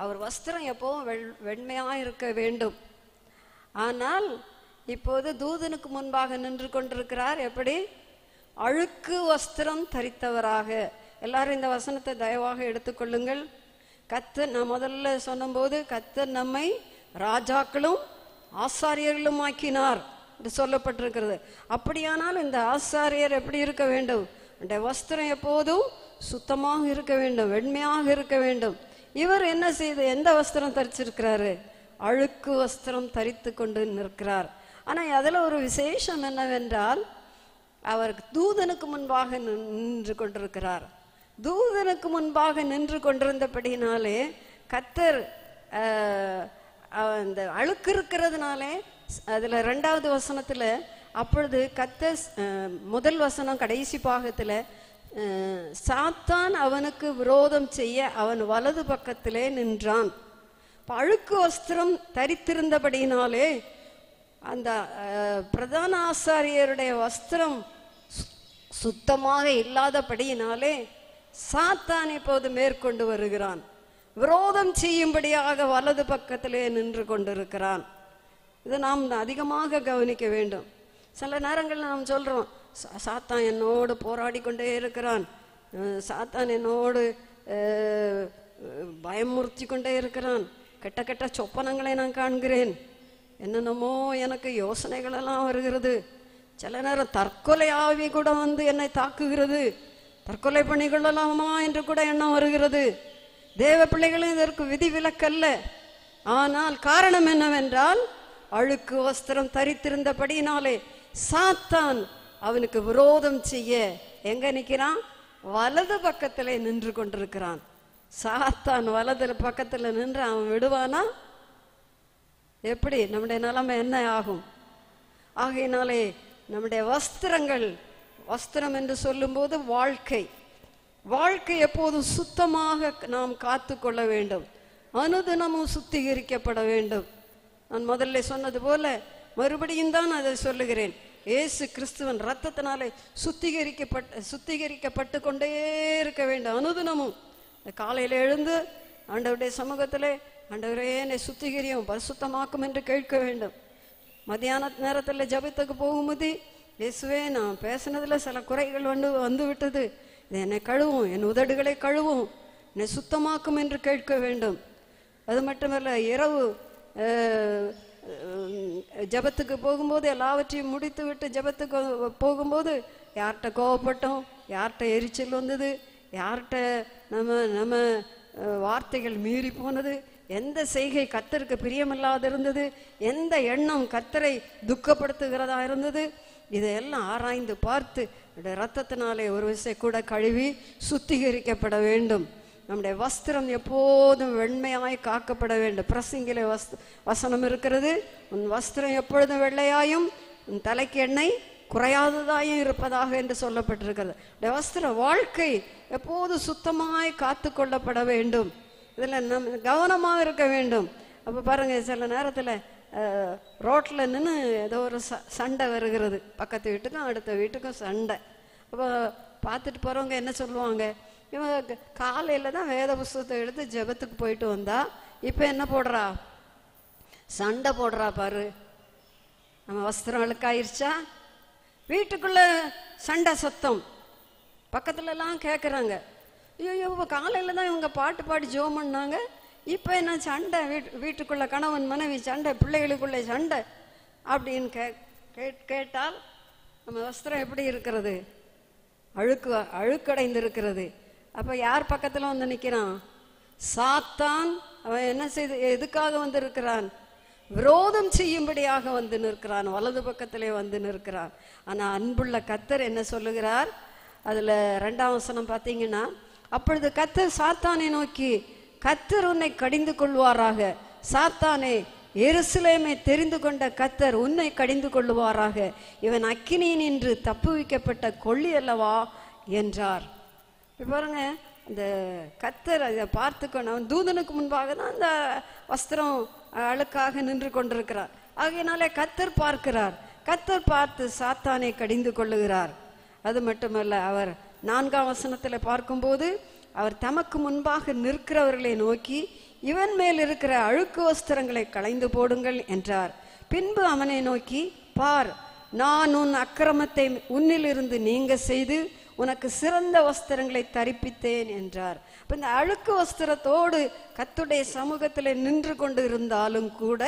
[SPEAKER 1] அவர் வஸ்திரம் எப்பவும் வெள் வெண்மையாக இருக்க வேண்டும் ஆனால் இப்போது தூதனுக்கு முன்பாக நின்று கொண்டிருக்கிறார் எப்படி அழுக்கு வஸ்திரம் தரித்தவராக எல்லாரும் இந்த வசனத்தை தயவாக எடுத்துக்கொள்ளுங்கள் கத்து நான் முதல்ல சொன்னபோது கத்தர் நம்மை ராஜாக்களும் ஆசாரியர்களும் ஆக்கினார் என்று சொல்லப்பட்டிருக்கிறது அப்படியானால் இந்த ஆசாரியர் எப்படி இருக்க வேண்டும் அந்த வஸ்திரம் எப்போதும் சுத்தமாக இருக்க வேண்டும் வெண்மையாக இருக்க வேண்டும் இவர் என்ன செய்து எந்த வஸ்திரம் தரிச்சிருக்கிறாரு அழுக்கு வஸ்திரம் தரித்து கொண்டு நிற்கிறார் ஆனால் அதில் ஒரு விசேஷம் என்னவென்றால் அவர் தூதனுக்கு முன்பாக நின்று கொண்டிருக்கிறார் தூதனுக்கு முன்பாக நின்று கொண்டிருந்தபடினாலே கத்தர் அந்த அழுக்கு இருக்கிறதுனாலே அதில் ரெண்டாவது வசனத்தில் அப்பொழுது கத்த முதல் வசனம் கடைசி பாகத்தில் சாத்தான் அவனுக்கு விரோதம் செய்ய அவன் வலது பக்கத்திலே நின்றான் அழுக்கு வஸ்திரம் தரித்திருந்தபடினாலே அந்த பிரதான ஆசாரியருடைய வஸ்திரம் சுத்தமாக இல்லாதபடியினாலே சாத்தான் இப்போது மேற்கொண்டு வருகிறான் விரோதம் செய்யும்படியாக வலது பக்கத்திலே நின்று கொண்டிருக்கிறான் இதை நாம் அதிகமாக கவனிக்க வேண்டும் சில நேரங்களில் நாம் சொல்கிறோம் சாத்தான் என்னோடு போராடி கொண்டே இருக்கிறான் சாத்தான் என்னோடு பயமுறுத்தி கொண்டே இருக்கிறான் கெட்ட கெட்ட சொப்பனங்களை நான் காண்கிறேன் என்னென்னமோ எனக்கு யோசனைகளெல்லாம் வருகிறது சில நேரம் தற்கொலை ஆவி கூட வந்து என்னை தாக்குகிறது தற்கொலை கொள்ளலாமா என்று கூட எண்ணம் வருகிறது தேவ பிள்ளைகளும் இதற்கு விதி விலக்கல்ல ஆனால் காரணம் என்னவென்றால் அழுக்கு வஸ்திரம் தரித்திருந்தபடியினாலே சாத்தான் அவனுக்கு விரோதம் செய்ய எங்க நிற்கிறான் வலது பக்கத்தில் நின்று கொண்டிருக்கிறான் சாத்தான் வலது பக்கத்தில் நின்று அவன் விடுவானா எப்படி நம்முடைய நிலைமை என்ன ஆகும் ஆகையினாலே நம்முடைய வஸ்திரங்கள் வஸ்திரம் என்று சொல்லும்போது வாழ்க்கை வாழ்க்கை எப்போதும் சுத்தமாக நாம் காத்து கொள்ள வேண்டும் அனுதினமும் சுத்திகரிக்கப்பட வேண்டும் நான் முதல்ல சொன்னது போல மறுபடியும் தான் அதை சொல்லுகிறேன் ஏசு கிறிஸ்துவன் ரத்தத்தினாலே சுத்திகரிக்கப்பட்ட சுத்திகரிக்கப்பட்டு கொண்டே இருக்க வேண்டும் அனுதினமும் காலையில் எழுந்து ஆண்டவருடைய சமூகத்திலே ஆண்டவரே என்னை சுத்திகரியும் பரிசுத்தமாக்கும் என்று கேட்க வேண்டும் மதியான நேரத்தில் ஜபத்துக்கு போகும்போது இயேசுவே நான் பேசினதில் சில குறைகள் வந்து வந்து விட்டது இது என்னை கழுவும் என் உதடுகளை கழுவும் என்னை சுத்தமாக்கும் என்று கேட்க வேண்டும் அது மட்டுமல்ல இரவு ஜபத்துக்கு போகும்போது எல்லாவற்றையும் முடித்து விட்டு ஜபத்துக்கு போகும்போது யார்கிட்ட கோவப்பட்டோம் யார்கிட்ட எரிச்சல் வந்தது யார்கிட்ட நம்ம நம்ம வார்த்தைகள் மீறி போனது எந்த செய்கை கத்தருக்கு பிரியமில்லாது இருந்தது எந்த எண்ணம் கத்தரை துக்கப்படுத்துகிறதா இருந்தது இதையெல்லாம் ஆராய்ந்து பார்த்து ரத்தத்தினாலே ஒரு விசை கூட கழுவி சுத்திகரிக்கப்பட வேண்டும் நம்முடைய வஸ்திரம் எப்போதும் வெண்மையாய் காக்கப்பட வேண்டும் பிரசிங்கில வஸ் வசனம் இருக்கிறது உன் வஸ்திரம் எப்பொழுதும் வெள்ளையாயும் உன் தலைக்கு எண்ணெய் குறையாததாயும் இருப்பதாக என்று சொல்லப்பட்டிருக்கிறது வஸ்திர வாழ்க்கை எப்போது சுத்தமாய் காத்து கொள்ளப்பட வேண்டும் இதில் நம்ம கவனமாக இருக்க வேண்டும் அப்போ பாருங்கள் சில நேரத்தில் ரோட்டில் நின்று ஏதோ ஒரு ச சண்டை வருகிறது பக்கத்து வீட்டுக்கும் அடுத்த வீட்டுக்கும் சண்டை அப்போ பார்த்துட்டு போகிறவங்க என்ன சொல்லுவாங்க இவங்க காலையில் தான் வேத புஸ்தகத்தை எடுத்து ஜெபத்துக்கு போயிட்டு வந்தா இப்போ என்ன போடுறா சண்டை போடுறா பாரு நம்ம வஸ்திரம் அழுக்காயிருச்சா வீட்டுக்குள்ளே சண்டை சத்தம் பக்கத்துலலாம் கேட்குறாங்க ஐயோ காலையில் தான் இவங்க பாட்டு பாடி ஜோம் பண்ணாங்க இப்போ என்ன சண்டை வீட்டு வீட்டுக்குள்ளே கணவன் மனைவி சண்டை பிள்ளைகளுக்குள்ளே சண்டை அப்படின்னு கே கேட் கேட்டால் நம்ம வஸ்திரம் எப்படி இருக்கிறது அழுக்கு அழுக்கடைந்து இருக்கிறது அப்போ யார் பக்கத்தில் வந்து நிற்கிறான் சாத்தான் அவன் என்ன செய்து எதுக்காக வந்து இருக்கிறான் விரோதம் செய்யும்படியாக வந்து நிற்கிறான் வலது பக்கத்திலே வந்து நிற்கிறான் ஆனால் அன்புள்ள கத்தர் என்ன சொல்லுகிறார் அதில் ரெண்டாம் வசனம் பார்த்தீங்கன்னா அப்பொழுது கத்தர் சாத்தானை நோக்கி கத்தர் உன்னை கடிந்து கொள்வாராக சாத்தானே எருசலேமை தெரிந்து கொண்ட கத்தர் உன்னை கடிந்து கொள்ளுவாராக இவன் அக்கினியின் என்று தப்புவிக்கப்பட்ட கொள்ளி அல்லவா என்றார் பாருங்க இந்த கத்தர் அதை பார்த்துக்கணும் தூதனுக்கு முன்பாக தான் அந்த வஸ்திரம் அழுக்காக நின்று கொண்டிருக்கிறார் ஆகையினாலே கத்தர் பார்க்கிறார் கத்தர் பார்த்து சாத்தானை கடிந்து கொள்ளுகிறார் அது மட்டுமல்ல அவர் நான்காம் வசனத்தில் பார்க்கும்போது அவர் தமக்கு முன்பாக நிற்கிறவர்களை நோக்கி இவன் மேல் இருக்கிற அழுக்கு வஸ்திரங்களை களைந்து போடுங்கள் என்றார் பின்பு அவனை நோக்கி பார் நான் உன் அக்கிரமத்தை உன்னிலிருந்து நீங்க செய்து உனக்கு சிறந்த வஸ்திரங்களை தரிப்பித்தேன் என்றார் இப்போ இந்த அழுக்கு வஸ்திரத்தோடு கத்துடைய சமூகத்தில் நின்று கொண்டு இருந்தாலும் கூட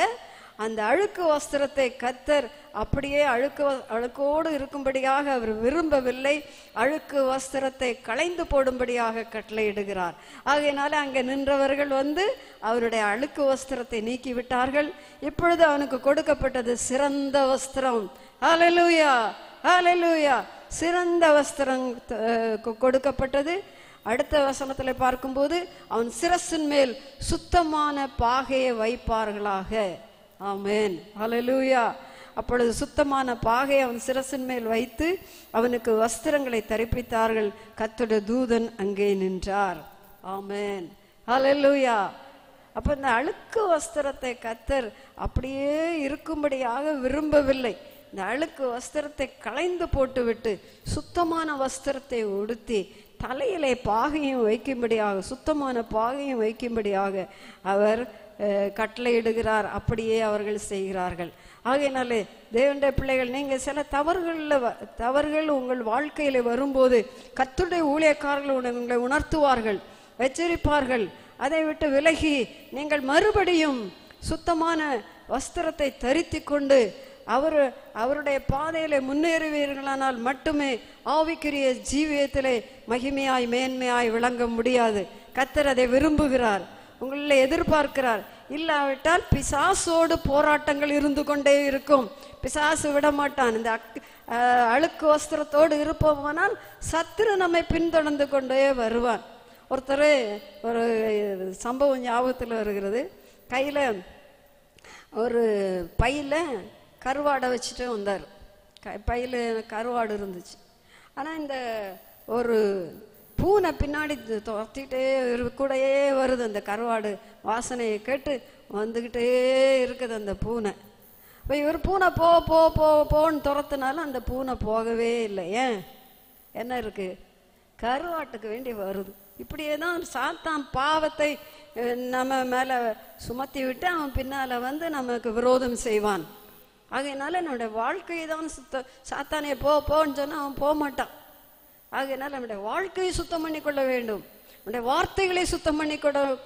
[SPEAKER 1] அந்த அழுக்கு வஸ்திரத்தை கத்தர் அப்படியே அழுக்கு அழுக்கோடு இருக்கும்படியாக அவர் விரும்பவில்லை அழுக்கு வஸ்திரத்தை களைந்து போடும்படியாக கட்டளையிடுகிறார் ஆகையினால அங்கே நின்றவர்கள் வந்து அவருடைய அழுக்கு வஸ்திரத்தை நீக்கிவிட்டார்கள் இப்பொழுது அவனுக்கு கொடுக்கப்பட்டது சிறந்த வஸ்திரம் அலலூயா அலலூயா சிறந்த வஸ்திரம் கொடுக்கப்பட்டது அடுத்த வசனத்தில் பார்க்கும்போது அவன் சிரசின் மேல் சுத்தமான பாகையை வைப்பார்களாக ஆமேன் அப்பொழுது சுத்தமான பாகை அவன் சிரசின் மேல் வைத்து அவனுக்கு வஸ்திரங்களை தரிப்பித்தார்கள் கத்துட தூதன் அங்கே நின்றார் ஆமேன் அப்ப அப்போ இந்த அழுக்கு வஸ்திரத்தை கத்தர் அப்படியே இருக்கும்படியாக விரும்பவில்லை இந்த அழுக்கு வஸ்திரத்தை களைந்து போட்டுவிட்டு சுத்தமான வஸ்திரத்தை உடுத்தி தலையிலே பாகையும் வைக்கும்படியாக சுத்தமான பாகையும் வைக்கும்படியாக அவர் கட்டளையிடுகிறார் அப்படியே அவர்கள் செய்கிறார்கள் ஆகையினாலே தேவண்ட பிள்ளைகள் நீங்கள் சில தவறுகளில் தவறுகள் உங்கள் வாழ்க்கையில் வரும்போது கத்துடைய ஊழியக்காரர்கள் உங்களை உணர்த்துவார்கள் எச்சரிப்பார்கள் அதை விட்டு விலகி நீங்கள் மறுபடியும் சுத்தமான வஸ்திரத்தை தரித்து கொண்டு அவர் அவருடைய பாதையில் முன்னேறுவீர்களானால் மட்டுமே ஆவிக்குரிய ஜீவியத்திலே மகிமையாய் மேன்மையாய் விளங்க முடியாது கத்தர் அதை விரும்புகிறார் உங்களில் எதிர்பார்க்கிறார் இல்லாவிட்டால் பிசாசோடு போராட்டங்கள் இருந்து கொண்டே இருக்கும் பிசாசு விட மாட்டான் இந்த அழுக்கு வஸ்திரத்தோடு இருப்போமானால் சத்துரு நம்மை பின்தொடர்ந்து கொண்டே வருவான் ஒருத்தர் ஒரு சம்பவம் ஞாபகத்தில் வருகிறது கையில் ஒரு பையில் கருவாடை வச்சுட்டு வந்தார் க பையில் கருவாடு இருந்துச்சு ஆனால் இந்த ஒரு பூனை பின்னாடி துரத்திட்டே கூடையே வருது அந்த கருவாடு வாசனையை கேட்டு வந்துக்கிட்டே இருக்குது அந்த பூனை இப்போ இவர் பூனை போ போ போ போன்னு துரத்துனாலும் அந்த பூனை போகவே இல்லை ஏன் என்ன இருக்குது கருவாட்டுக்கு வேண்டி வருது இப்படியே தான் சாத்தான் பாவத்தை நம்ம மேலே சுமத்தி விட்டு அவன் பின்னால் வந்து நமக்கு விரோதம் செய்வான் ஆகையினால என்னோட வாழ்க்கையை தான் சுத்த சாத்தானே போ போன்னு சொன்னால் அவன் போக மாட்டான் ஆகையினால் நம்முடைய வாழ்க்கையை சுத்தம் பண்ணி கொள்ள வேண்டும் நம்முடைய வார்த்தைகளை சுத்தம் பண்ணி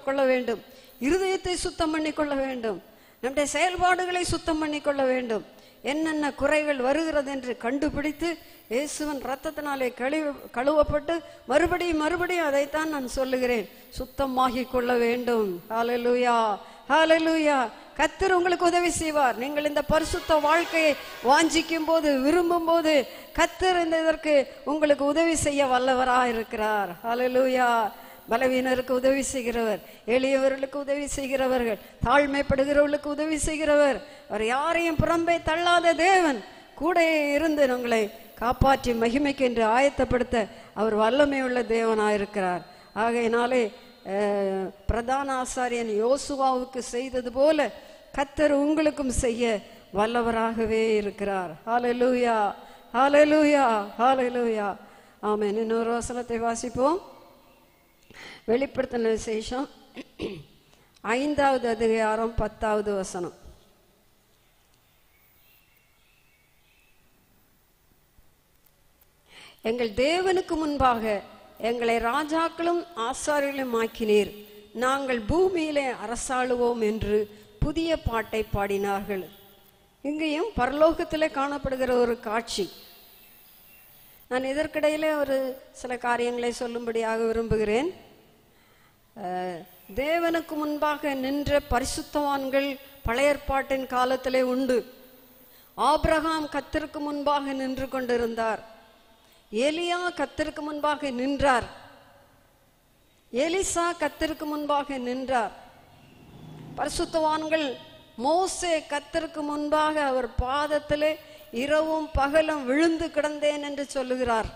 [SPEAKER 1] கொள்ள வேண்டும் இருதயத்தை சுத்தம் பண்ணி கொள்ள வேண்டும் நம்முடைய செயல்பாடுகளை சுத்தம் பண்ணி கொள்ள வேண்டும் என்னென்ன குறைகள் வருகிறது என்று கண்டுபிடித்து இயேசுவன் ரத்தத்தினாலே கழு கழுவப்பட்டு மறுபடியும் மறுபடியும் அதைத்தான் நான் சொல்லுகிறேன் சுத்தமாகி கொள்ள வேண்டும் ஹாலலூயா ஹாலலூயா கத்தர் உங்களுக்கு உதவி செய்வார் நீங்கள் இந்த பரிசுத்த வாழ்க்கையை வாஞ்சிக்கும் போது விரும்பும் போது கத்தர் இந்த இதற்கு உங்களுக்கு உதவி செய்ய வல்லவராக இருக்கிறார் ஹலலூயா பலவீனருக்கு உதவி செய்கிறவர் எளியவர்களுக்கு உதவி செய்கிறவர்கள் தாழ்மைப்படுகிறவர்களுக்கு உதவி செய்கிறவர் அவர் யாரையும் புறம்பே தள்ளாத தேவன் கூட இருந்து உங்களை காப்பாற்றி மகிமைக்கு என்று ஆயத்தப்படுத்த அவர் வல்லமை உள்ள தேவனாயிருக்கிறார் ஆகையினாலே பிரதான ஆசாரியன் யோசுவாவுக்கு செய்தது போல கத்தர் உங்களுக்கும் செய்ய வல்லவராகவே இருக்கிறார் ஹாலலூயா ஹாலலூயா ஹாலலூயா ஆமாம் இன்னொரு வசனத்தை வாசிப்போம் வெளிப்படுத்தின விசேஷம் ஐந்தாவது அதிகாரம் பத்தாவது வசனம் எங்கள் தேவனுக்கு முன்பாக எங்களை ராஜாக்களும் ஆசாரிகளும் ஆக்கினீர் நாங்கள் பூமியிலே அரசாளுவோம் என்று புதிய பாட்டை பாடினார்கள் இங்கேயும் பரலோகத்தில் காணப்படுகிற ஒரு காட்சி நான் இதற்கிடையிலே ஒரு சில காரியங்களை சொல்லும்படியாக விரும்புகிறேன் தேவனுக்கு முன்பாக நின்ற பரிசுத்தவான்கள் பழைய காலத்திலே உண்டு ஆப்ரஹாம் கத்திற்கு முன்பாக நின்று கொண்டிருந்தார் எலியா கத்திற்கு முன்பாக நின்றார் எலிசா கத்திற்கு முன்பாக நின்றார் பரிசுத்தவான்கள் மோசே கத்திற்கு முன்பாக அவர் பாதத்திலே இரவும் பகலும் விழுந்து கிடந்தேன் என்று சொல்லுகிறார்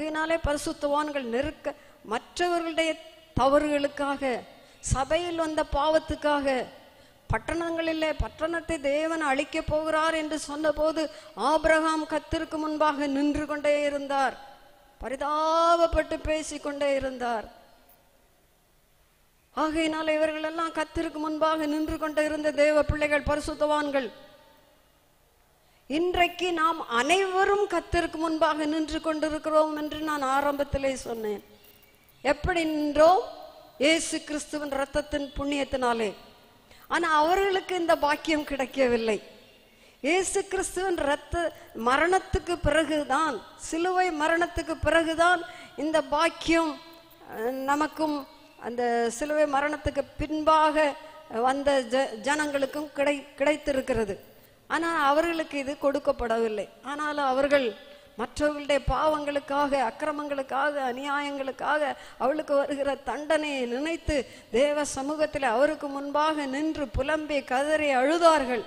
[SPEAKER 1] இதனாலே பரிசுத்தவான்கள் நெருக்க மற்றவர்களுடைய தவறுகளுக்காக சபையில் வந்த பாவத்துக்காக பட்டணங்களிலே பட்டணத்தை தேவன் அழிக்கப் போகிறார் என்று சொன்னபோது ஆபிரகாம் கத்திற்கு முன்பாக நின்று கொண்டே இருந்தார் பரிதாபப்பட்டு பேசிக்கொண்டே இருந்தார் ஆகையினால் இவர்களெல்லாம் கத்திற்கு முன்பாக நின்று கொண்டு இருந்த தேவ பிள்ளைகள் பரிசுத்தவான்கள் இன்றைக்கு நாம் அனைவரும் கத்திற்கு முன்பாக நின்று கொண்டிருக்கிறோம் என்று நான் ஆரம்பத்திலே சொன்னேன் எப்படி நின்றோம் ஏசு கிறிஸ்துவின் ரத்தத்தின் புண்ணியத்தினாலே ஆனால் அவர்களுக்கு இந்த பாக்கியம் கிடைக்கவில்லை ஏசு கிறிஸ்துவின் ரத்த மரணத்துக்கு பிறகுதான் சிலுவை மரணத்துக்கு பிறகுதான் இந்த பாக்கியம் நமக்கும் அந்த சிலுவை மரணத்துக்கு பின்பாக வந்த ஜ ஜனங்களுக்கும் கிடை கிடைத்திருக்கிறது ஆனால் அவர்களுக்கு இது கொடுக்கப்படவில்லை ஆனாலும் அவர்கள் மற்றவர்களுடைய பாவங்களுக்காக அக்கிரமங்களுக்காக அநியாயங்களுக்காக அவளுக்கு வருகிற தண்டனையை நினைத்து தேவ சமூகத்தில் அவருக்கு முன்பாக நின்று புலம்பி கதறி அழுதார்கள்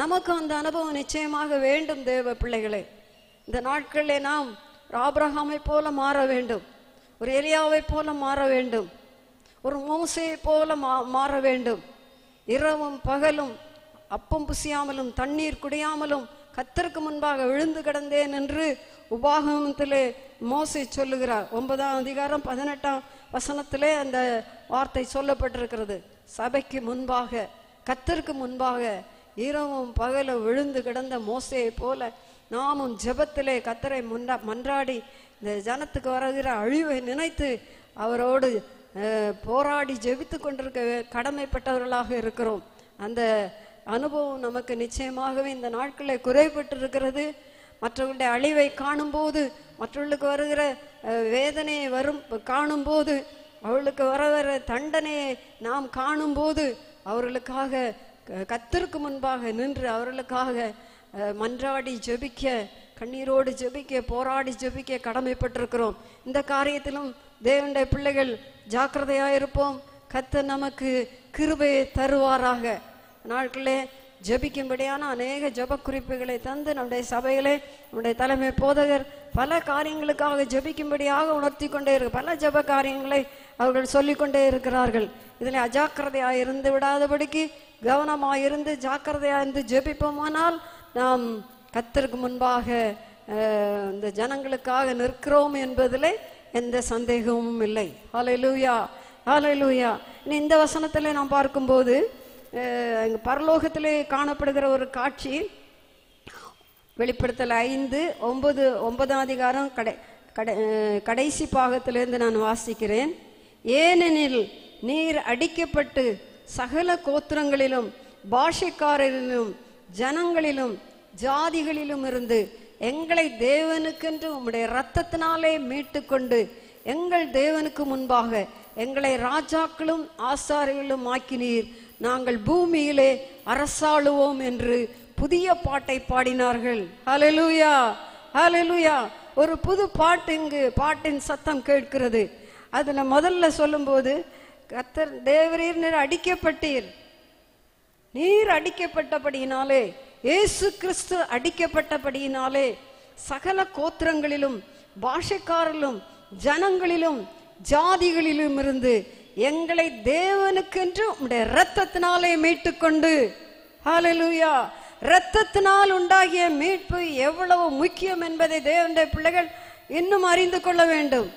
[SPEAKER 1] நமக்கு அந்த அனுபவம் நிச்சயமாக வேண்டும் தேவ பிள்ளைகளே இந்த நாட்களிலே நாம் ஆபிரகாமை போல மாற வேண்டும் ஒரு எலியாவை போல மாற வேண்டும் ஒரு மோசையை போல மா மாற வேண்டும் இரவும் பகலும் அப்பம் புசியாமலும் தண்ணீர் குடியாமலும் கத்தருக்கு முன்பாக விழுந்து கிடந்தேன் என்று உபாகமத்திலே மோசை சொல்லுகிறார் ஒன்பதாம் அதிகாரம் பதினெட்டாம் வசனத்திலே அந்த வார்த்தை சொல்லப்பட்டிருக்கிறது சபைக்கு முன்பாக கத்தருக்கு முன்பாக இரவும் பகலும் விழுந்து கிடந்த மோசையை போல நாமும் ஜபத்திலே கத்தரை முன்னா மன்றாடி இந்த ஜனத்துக்கு வருகிற அழிவை நினைத்து அவரோடு போராடி ஜெபித்து கொண்டிருக்க கடமைப்பட்டவர்களாக இருக்கிறோம் அந்த அனுபவம் நமக்கு நிச்சயமாகவே இந்த நாட்களில் இருக்கிறது மற்றவர்களுடைய அழிவை காணும்போது மற்றவர்களுக்கு வருகிற வேதனையை வரும் காணும்போது அவர்களுக்கு வர வர தண்டனையை நாம் காணும்போது அவர்களுக்காக கத்திற்கு முன்பாக நின்று அவர்களுக்காக மன்றாடி ஜெபிக்க கண்ணீரோடு ஜெபிக்க போராடி ஜெபிக்க கடமைப்பட்டிருக்கிறோம் இந்த காரியத்திலும் தேவனுடைய பிள்ளைகள் ஜாக்கிரதையாக இருப்போம் கத்த நமக்கு கிருபையை தருவாராக நாட்களிலே ஜபிக்கும்படியான அநேக ஜப குறிப்புகளை தந்து நம்முடைய சபையிலே நம்முடைய தலைமை போதகர் பல காரியங்களுக்காக ஜபிக்கும்படியாக உணர்த்தி கொண்டே இருக்க பல ஜப காரியங்களை அவர்கள் சொல்லிக்கொண்டே இருக்கிறார்கள் இதில் அஜாக்கிரதையாக இருந்து விடாதபடிக்கு கவனமாக இருந்து ஜாக்கிரதையாக இருந்து ஜெபிப்போமானால் நாம் கத்திற்கு முன்பாக இந்த ஜனங்களுக்காக நிற்கிறோம் என்பதில் எந்த சந்தேகமும் இல்லை ஹலை லூயா ஹலை லூயா இந்த வசனத்தில் நாம் பார்க்கும்போது பரலோகத்தில் காணப்படுகிற ஒரு காட்சி வெளிப்படுத்தல் ஐந்து ஒன்பது ஒன்பதாம் அதிகாரம் கடை கடை கடைசி பாகத்திலிருந்து நான் வாசிக்கிறேன் ஏனெனில் நீர் அடிக்கப்பட்டு சகல கோத்திரங்களிலும் பாஷைக்காரரிலும் ஜனங்களிலும் ஜாதிகளிலும் இருந்து எங்களை தேவனுக்கென்று உம்முடைய இரத்தத்தினாலே மீட்டு கொண்டு எங்கள் தேவனுக்கு முன்பாக எங்களை ராஜாக்களும் ஆசாரிகளும் ஆக்கினீர் நாங்கள் பூமியிலே அரசாளுவோம் என்று புதிய பாட்டை பாடினார்கள் ஹலலூயா ஹலலூயா ஒரு புது பாட்டு இங்கு பாட்டின் சத்தம் கேட்கிறது அதில் முதல்ல சொல்லும்போது கத்தர் தேவரீர் நீர் அடிக்கப்பட்டீர் நீர் அடிக்கப்பட்டபடியினாலே இயேசு கிறிஸ்து அடிக்கப்பட்டபடியினாலே சகல கோத்திரங்களிலும் பாஷைக்காரிலும் ஜனங்களிலும் ஜாதிகளிலும் இருந்து எங்களை தேவனுக்கென்று உடைய இரத்தத்தினாலே மீட்டுக்கொண்டு ஹாலலூயா இரத்தத்தினால் உண்டாகிய மீட்பு எவ்வளவு முக்கியம் என்பதை தேவனுடைய பிள்ளைகள் இன்னும் அறிந்து கொள்ள வேண்டும்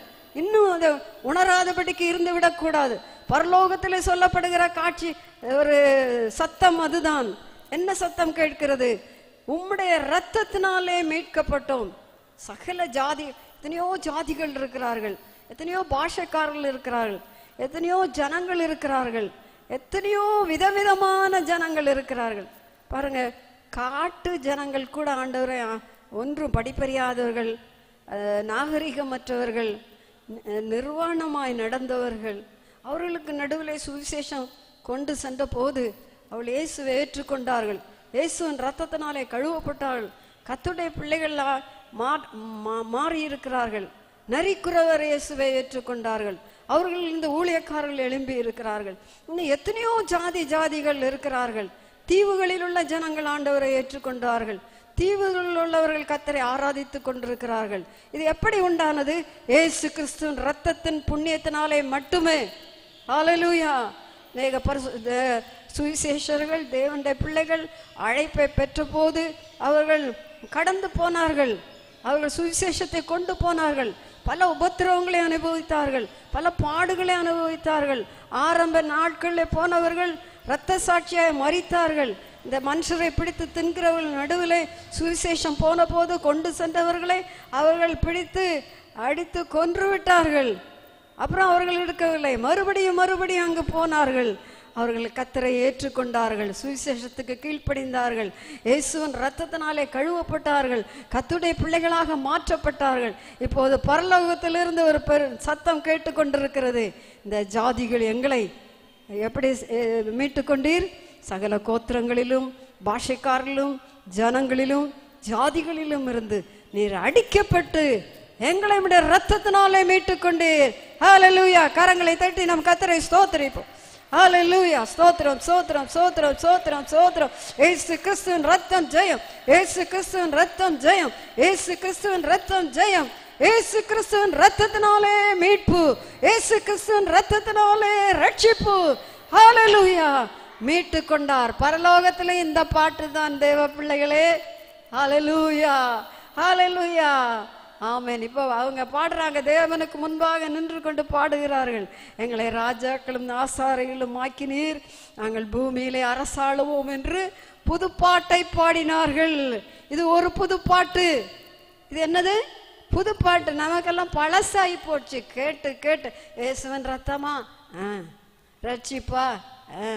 [SPEAKER 1] இன்னும் அது உணராதபடிக்கு இருந்து விடக்கூடாது பரலோகத்தில் சொல்லப்படுகிற காட்சி ஒரு சத்தம் அதுதான் என்ன சத்தம் கேட்கிறது உம்முடைய இரத்தத்தினாலே மீட்கப்பட்டோம் சகல ஜாதி எத்தனையோ ஜாதிகள் இருக்கிறார்கள் எத்தனையோ பாஷக்காரர்கள் இருக்கிறார்கள் எத்தனையோ ஜனங்கள் இருக்கிறார்கள் எத்தனையோ விதவிதமான ஜனங்கள் இருக்கிறார்கள் பாருங்க காட்டு ஜனங்கள் கூட ஆண்டவரை ஒன்றும் படிப்பறியாதவர்கள் நாகரிகமற்றவர்கள் நிர்வாணமாய் நடந்தவர்கள் அவர்களுக்கு நடுவில் சுவிசேஷம் கொண்டு சென்ற போது அவள் இயேசுவை ஏற்றுக்கொண்டார்கள் இயேசுவின் ரத்தத்தினாலே கழுவப்பட்டார்கள் கத்துடைய பிள்ளைகளாக மாறி இருக்கிறார்கள் நரிக்குறவர் இயேசுவை ஏற்றுக்கொண்டார்கள் அவர்கள் இந்த ஊழியக்காரர்கள் எழும்பி இருக்கிறார்கள் இன்னும் எத்தனையோ ஜாதி ஜாதிகள் இருக்கிறார்கள் தீவுகளில் உள்ள ஜனங்கள் ஆண்டவரை ஏற்றுக்கொண்டார்கள் தீவுகளில் உள்ளவர்கள் கத்தரை ஆராதித்துக் கொண்டிருக்கிறார்கள் இது எப்படி உண்டானது ஏசு கிறிஸ்துவின் ரத்தத்தின் புண்ணியத்தினாலே மட்டுமே ஆலலூயா மேக பரிசு சுவிசேஷர்கள் தேவனுடைய பிள்ளைகள் அழைப்பை பெற்றபோது அவர்கள் கடந்து போனார்கள் அவர்கள் சுவிசேஷத்தை கொண்டு போனார்கள் பல உபத்திரவங்களை அனுபவித்தார்கள் பல பாடுகளை அனுபவித்தார்கள் ஆரம்ப நாட்களில் போனவர்கள் இரத்த சாட்சியாக மறித்தார்கள் இந்த மனுஷரை பிடித்து தின்கிறவர்கள் நடுவில் சுவிசேஷம் போன போது கொண்டு சென்றவர்களை அவர்கள் பிடித்து அடித்து கொன்று விட்டார்கள் அப்புறம் அவர்கள் எடுக்கவில்லை மறுபடியும் மறுபடியும் அங்கு போனார்கள் அவர்கள் கத்தரை ஏற்றுக்கொண்டார்கள் சுவிசேஷத்துக்கு கீழ்ப்படிந்தார்கள் இயேசுவன் ரத்தத்தினாலே கழுவப்பட்டார்கள் கத்துடைய பிள்ளைகளாக மாற்றப்பட்டார்கள் இப்போது பரலோகத்திலிருந்து ஒரு பெரு சத்தம் கேட்டுக்கொண்டிருக்கிறது இந்த ஜாதிகள் எங்களை எப்படி மீட்டு கொண்டீர் சகல கோத்திரங்களிலும் பாஷைக்காரிலும் ஜனங்களிலும் ஜாதிகளிலும் இருந்து நீர் அடிக்கப்பட்டு எங்களை விட ரத்தத்தினாலே மீட்டு கொண்டீர் கரங்களை தட்டி நம் கத்தரை ஸ்தோத்திரிப்போம் ஹalleluya ஸ்தோத்திரம் ஸ்தோத்திரம் ஸ்தோத்திரம் ஸ்தோத்திரம் ஸ்தோத்திரம் இயேசு கிறிஸ்துவின் ரத்தம் ஜெயம் இயேசு கிறிஸ்துவின் ரத்தம் ஜெயம் இயேசு கிறிஸ்துவின் ரத்தம் ஜெயம் இயேசு கிறிஸ்துவின் ரத்தத்தினாலே மீட்பு இயேசு கிறிஸ்துவின் ரத்தத்தினாலே ரட்சிப்பு ஹalleluya மீட்டு கொண்டார் பரலோகத்தில் இந்த பாட்டு தான் தேவ பிள்ளைகளே ஹalleluya ஹalleluya ஆமேன் இப்போ அவங்க பாடுறாங்க தேவனுக்கு முன்பாக நின்று கொண்டு பாடுகிறார்கள் எங்களை ராஜாக்களும் ஆசாரிகளும் ஆக்கினீர் நாங்கள் பூமியிலே அரசாளுவோம் என்று புதுப்பாட்டை பாடினார்கள் இது ஒரு புதுப்பாட்டு இது என்னது புதுப்பாட்டு நமக்கெல்லாம் பழசாகி போச்சு கேட்டு கேட்டு ஏசுவன் ரத்தமா ஆ ரட்சிப்பா ஆ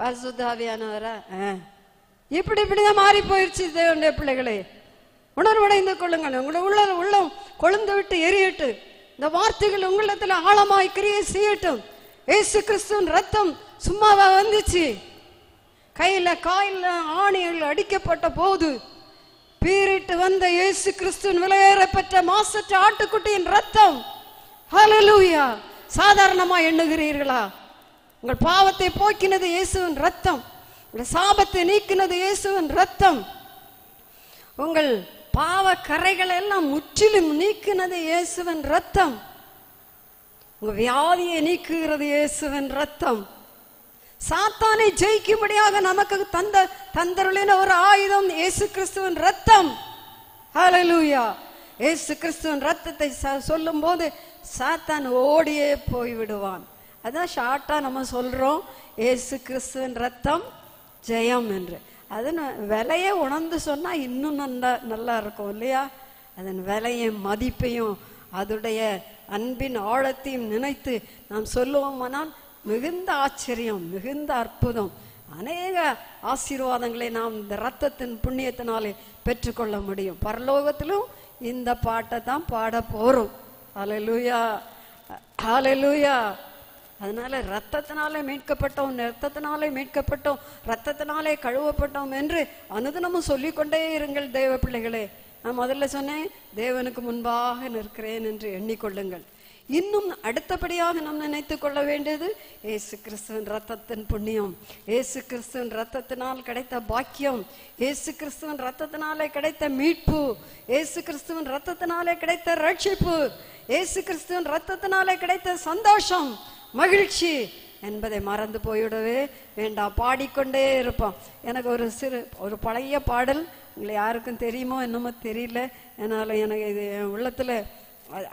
[SPEAKER 1] பரிசுத்தாவியானவரா ஆ இப்படி இப்படிதான் மாறி போயிடுச்சு தேவனுடைய பிள்ளைகளே உணர்வடைந்து கொள்ளுங்கள் உங்களை உள்ள உள்ளம் கொழுந்து விட்டு எரியட்டு இந்த வார்த்தைகள் உங்களிடத்துல ஆழமாய் கிரியை செய்யட்டும் ஏசு கிறிஸ்துவின் ரத்தம் சும்மாவா வந்துச்சு கையில காயில ஆணிகள் அடிக்கப்பட்ட போது பீரிட்டு வந்த இயேசு கிறிஸ்துவின் விலையேற பெற்ற மாசற்ற ஆட்டுக்குட்டியின் ரத்தம்
[SPEAKER 2] ஹலலூயா
[SPEAKER 1] சாதாரணமா எண்ணுகிறீர்களா உங்கள் பாவத்தை போக்கினது இயேசுவின் ரத்தம் உங்கள் சாபத்தை நீக்கினது இயேசுவின் ரத்தம் உங்கள் பாவ கரைகளை எல்லாம் முற்றிலும் நீக்கினது இயேசுவன் ரத்தம் உங்க வியாதியை நீக்குகிறது இயேசுவன் ரத்தம் சாத்தானை ஜெயிக்கும்படியாக நமக்கு தந்த தந்தருளின ஒரு ஆயுதம் இயேசு கிறிஸ்துவின் ரத்தம் ஹலலூயா இயேசு கிறிஸ்துவின் ரத்தத்தை சொல்லும் போது சாத்தான் ஓடியே போய்விடுவான் அதான் ஷார்ட்டா நம்ம சொல்றோம் இயேசு கிறிஸ்துவின் ரத்தம் ஜெயம் என்று அதன் விலையை உணர்ந்து சொன்னால் இன்னும் நல்லா நல்லா இருக்கும் இல்லையா அதன் விலையும் மதிப்பையும் அதோடைய அன்பின் ஆழத்தையும் நினைத்து நாம் சொல்லுவோமானால் மிகுந்த ஆச்சரியம் மிகுந்த அற்புதம் அநேக ஆசீர்வாதங்களை நாம் இந்த ரத்தத்தின் புண்ணியத்தினாலே பெற்றுக்கொள்ள முடியும் பரலோகத்திலும் இந்த பாட்டை தான் பாட போகிறோம் அலலூயா அலலூயா அதனால ரத்தத்தினாலே மீட்கப்பட்டோம் ரத்தத்தினாலே மீட்கப்பட்டோம் ரத்தத்தினாலே கழுவப்பட்டோம் என்று அனுதினமும் சொல்லிக்கொண்டே இருங்கள் தேவ பிள்ளைகளே நான் முதல்ல சொன்னேன் தேவனுக்கு முன்பாக நிற்கிறேன் என்று எண்ணிக்கொள்ளுங்கள் இன்னும் அடுத்தபடியாக நாம் நினைத்து கொள்ள வேண்டியது ஏசு கிறிஸ்துவின் ரத்தத்தின் புண்ணியம் ஏசு கிறிஸ்துவின் ரத்தத்தினால் கிடைத்த பாக்கியம் ஏசு கிறிஸ்துவின் ரத்தத்தினாலே கிடைத்த மீட்பு ஏசு கிறிஸ்துவின் ரத்தத்தினாலே கிடைத்த ரட்சிப்பு ஏசு கிறிஸ்துவின் ரத்தத்தினாலே கிடைத்த சந்தோஷம் மகிழ்ச்சி என்பதை மறந்து போய்விடவே வேண்டாம் பாடிக்கொண்டே இருப்போம் எனக்கு ஒரு சிறு ஒரு பழைய பாடல் உங்களை யாருக்கும் தெரியுமோ என்னமோ தெரியல என்னால் எனக்கு இது என் உள்ளத்தில்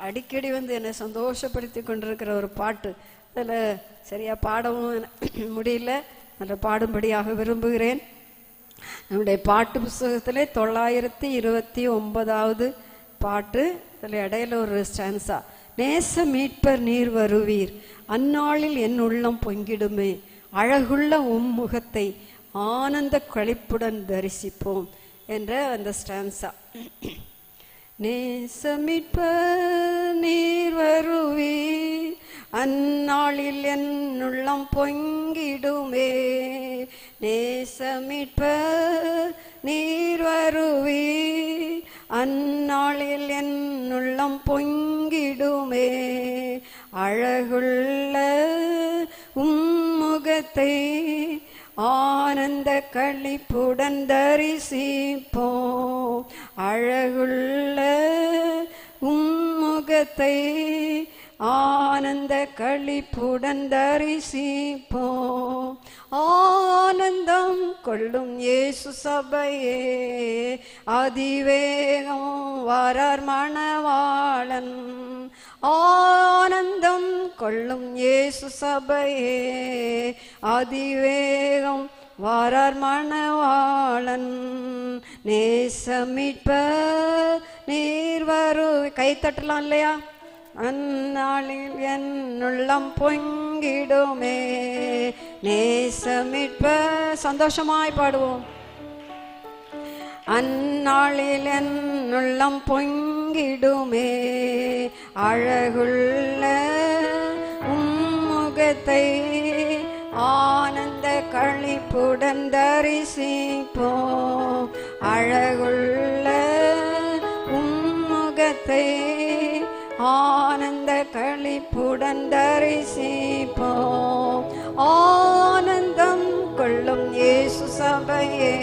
[SPEAKER 1] அடிக்கடி வந்து என்னை சந்தோஷப்படுத்தி கொண்டிருக்கிற ஒரு பாட்டு அதில் சரியாக பாடவும் முடியல அதில் பாடும்படியாக விரும்புகிறேன் நம்முடைய பாட்டு புஸ்தகத்திலே தொள்ளாயிரத்தி இருபத்தி ஒன்பதாவது பாட்டு அதில் இடையில ஒரு ஸ்டான்ஸாக நேச மீட்பர் நீர் வருவீர் அந்நாளில் என் உள்ளம் பொங்கிடுமே அழகுள்ள உம்முகத்தை ஆனந்த கழிப்புடன் தரிசிப்போம் என்ற அந்த ஸ்டான்ஸா நேசமிட்பர் நீர் வருவீர் அந்நாளில் என் உள்ளம் பொங்கிடுமே நேசமிட்பர் நீர் வருவீர் அந்நாளில் என் உள்ளம் பொங்கிடுமே அழகுள்ள உம்முகத்தை ஆனந்த கழிப்புடன் தரிசிப்போம் அழகுள்ள உம்முகத்தை ஆனந்த கழிப்புடன் தரிசிப்போம் ஆனந்தம் கொள்ளும் இயேசு சபையே அதிவேகம் வரார் மணவாளன் ஆனந்தம் கொள்ளும் இயேசு சபையே அதிவேகம் வாரார் மணவாளன் நேசமிட்ப நீர் வரு கைத்தட்டலாம் இல்லையா அந்நாளில் என்னுள்ளம் பொங்கிடுமே நேசமிட்ப சந்தோஷமாய் பாடுவோம் அந்நாளில் என்னுள்ளம் பொங்கிடுமே அழகுள்ள உம்முகத்தை ஆனந்த கழிப்புடன் தரிசிப்போம் அழகுள்ள உம்முகத்தை ஆனந்த களிப்புடன் தரிசிப்போம் ஆனந்தம் கொள்ளும் இயேசு சபையே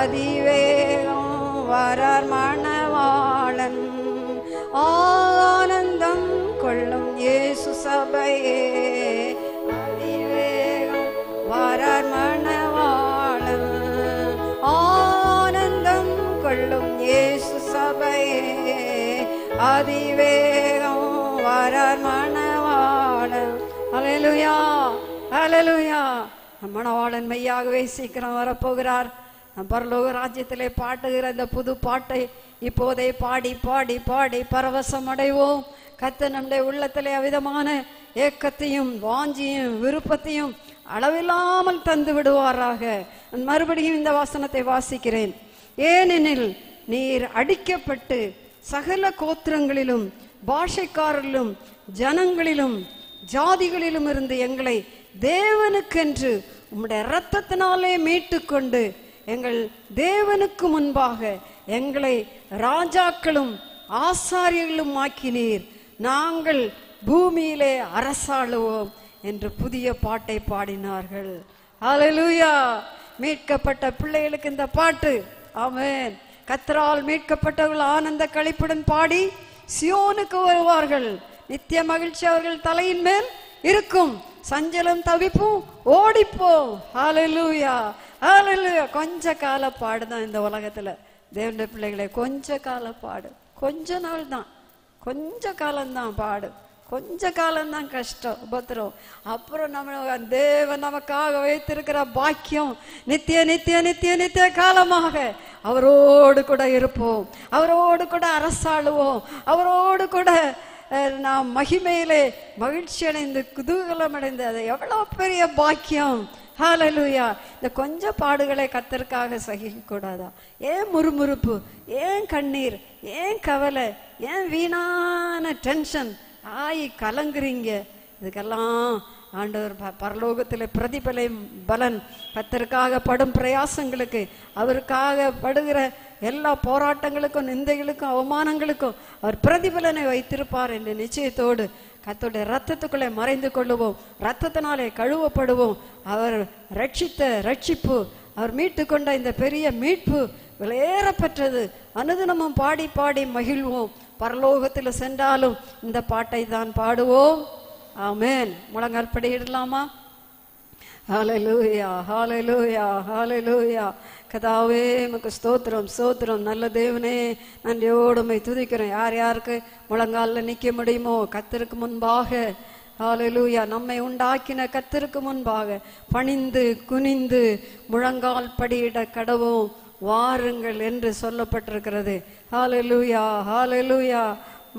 [SPEAKER 1] அதிவேகம் வரார் மணவாளன் ஆனந்தம் கொள்ளும் இயேசு சபையே அதிவேகம் வரார் மணவாளன் அலலுயா அலலுயா மணவாளன் மெய்யாகவே சீக்கிரம் வரப்போகிறார் நம் பரலோக ராஜ்யத்திலே பாட்டுகிற இந்த புது பாட்டை இப்போதே பாடி பாடி பாடி பரவசம் அடைவோம் கத்த நம்முடைய உள்ளத்திலே அவிதமான ஏக்கத்தையும் வாஞ்சியும் விருப்பத்தையும் அளவில்லாமல் தந்து விடுவாராக மறுபடியும் இந்த வாசனத்தை வாசிக்கிறேன் ஏனெனில் நீர் அடிக்கப்பட்டு சகல கோத்திரங்களிலும் பாஷைக்காரரிலும் ஜனங்களிலும் ஜாதிகளிலும் இருந்து எங்களை தேவனுக்கென்று உம்முடைய இரத்தத்தினாலே மீட்டு கொண்டு எங்கள் தேவனுக்கு முன்பாக எங்களை ராஜாக்களும் ஆசாரியர்களும் ஆக்கினீர் நாங்கள் பூமியிலே அரசாளுவோம் என்று புதிய பாட்டை பாடினார்கள் அலலூயா மீட்கப்பட்ட பிள்ளைகளுக்கு இந்த பாட்டு ஆமேன் கத்தரால் மீட்கப்பட்டவர்கள் ஆனந்த கழிப்புடன் பாடி சியோனுக்கு வருவார்கள் நித்திய மகிழ்ச்சி அவர்கள் தலையின் மேல் இருக்கும் சஞ்சலம் தவிப்பும் ஓடிப்போம் ஹாலலூயா ஹாலலூயா கொஞ்ச கால பாடு தான் இந்த உலகத்தில் தேவண்ட பிள்ளைகளை கொஞ்ச கால பாடு கொஞ்ச நாள் தான் கொஞ்ச காலம்தான் பாடு கொஞ்ச காலம்தான் கஷ்டம் உபத்திரம் அப்புறம் நம்ம தேவன் நமக்காக வைத்திருக்கிற பாக்கியம் நித்திய நித்திய நித்திய நித்திய காலமாக அவரோடு கூட இருப்போம் அவரோடு கூட அரசாளுவோம் அவரோடு கூட நாம் மகிமையிலே மகிழ்ச்சி அடைந்து குதூகலம் அடைந்து அது எவ்வளோ பெரிய பாக்கியம் ஹாலலூயா இந்த கொஞ்சம் பாடுகளை கத்தருக்காக சகிக்கக்கூடாதா ஏன் முறுமுறுப்பு ஏன் கண்ணீர் ஏன் கவலை ஏன் வீணான டென்ஷன் ஆய் கலங்குறீங்க இதுக்கெல்லாம் ஆண்டவர் பரலோகத்தில் பிரதிபலை பலன் பத்தருக்காக படும் பிரயாசங்களுக்கு அவருக்காக படுகிற எல்லா போராட்டங்களுக்கும் நிந்தைகளுக்கும் அவமானங்களுக்கும் அவர் பிரதிபலனை வைத்திருப்பார் என்ற நிச்சயத்தோடு கத்தோடைய ரத்தத்துக்குள்ளே மறைந்து கொள்ளுவோம் ரத்தத்தினாலே கழுவப்படுவோம் அவர் ரட்சித்த ரட்சிப்பு அவர் மீட்டு கொண்ட இந்த பெரிய மீட்பு விலையேறப்பெற்றது அனுதினமும் பாடி பாடி மகிழ்வோம் பரலோகத்தில் சென்றாலும் இந்த பாட்டை தான் பாடுவோம் ஆமேன் முழங்கால் படியிடலாமா ஹாலலூயா ஹாலலூயா ஹாலலூயா கதாவே நமக்கு ஸ்தோத்திரம் ஸ்தோத்திரம் நல்ல தேவனே நன்றியோடுமை துதிக்கிறோம் யார் யாருக்கு முழங்காலில் நிற்க முடியுமோ கத்திற்கு முன்பாக ஹாலலூயா நம்மை உண்டாக்கின கத்திற்கு முன்பாக பணிந்து குனிந்து முழங்கால் படியிட கடவும் வாருங்கள் என்று சொல்லப்பட்டிருக்கிறது ஹாலலூயா ஹாலலூயா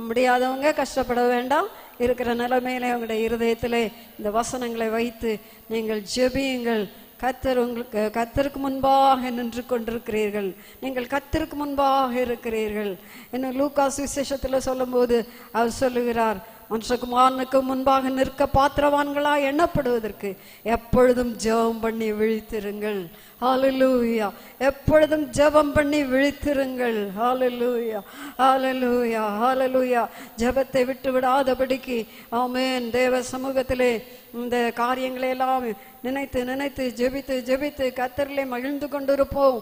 [SPEAKER 1] முடியாதவங்க கஷ்டப்பட வேண்டாம் இருக்கிற நிலைமையில உங்களுடைய இருதயத்திலே இந்த வசனங்களை வைத்து நீங்கள் ஜெபியுங்கள் கத்தர் உங்களுக்கு கத்தருக்கு முன்பாக நின்று கொண்டிருக்கிறீர்கள் நீங்கள் கத்தருக்கு முன்பாக இருக்கிறீர்கள் இன்னும் லூகாஸ் விசேஷத்தில் சொல்லும்போது அவர் சொல்லுகிறார் மனுஷகுமாரனுக்கு முன்பாக நிற்க பாத்திரவான்களா எண்ணப்படுவதற்கு எப்பொழுதும் ஜெபம் பண்ணி விழித்திருங்கள் ஹாலலூயா எப்பொழுதும் ஜெபம் பண்ணி விழித்திருங்கள் ஹாலலூயா ஹாலலூயா ஹாலலூயா ஜெபத்தை விட்டு விடாதபடிக்கு ஆமேன் தேவ சமூகத்திலே இந்த காரியங்களை எல்லாம் நினைத்து நினைத்து ஜெபித்து ஜெபித்து கத்தரிலே மகிழ்ந்து கொண்டிருப்போம்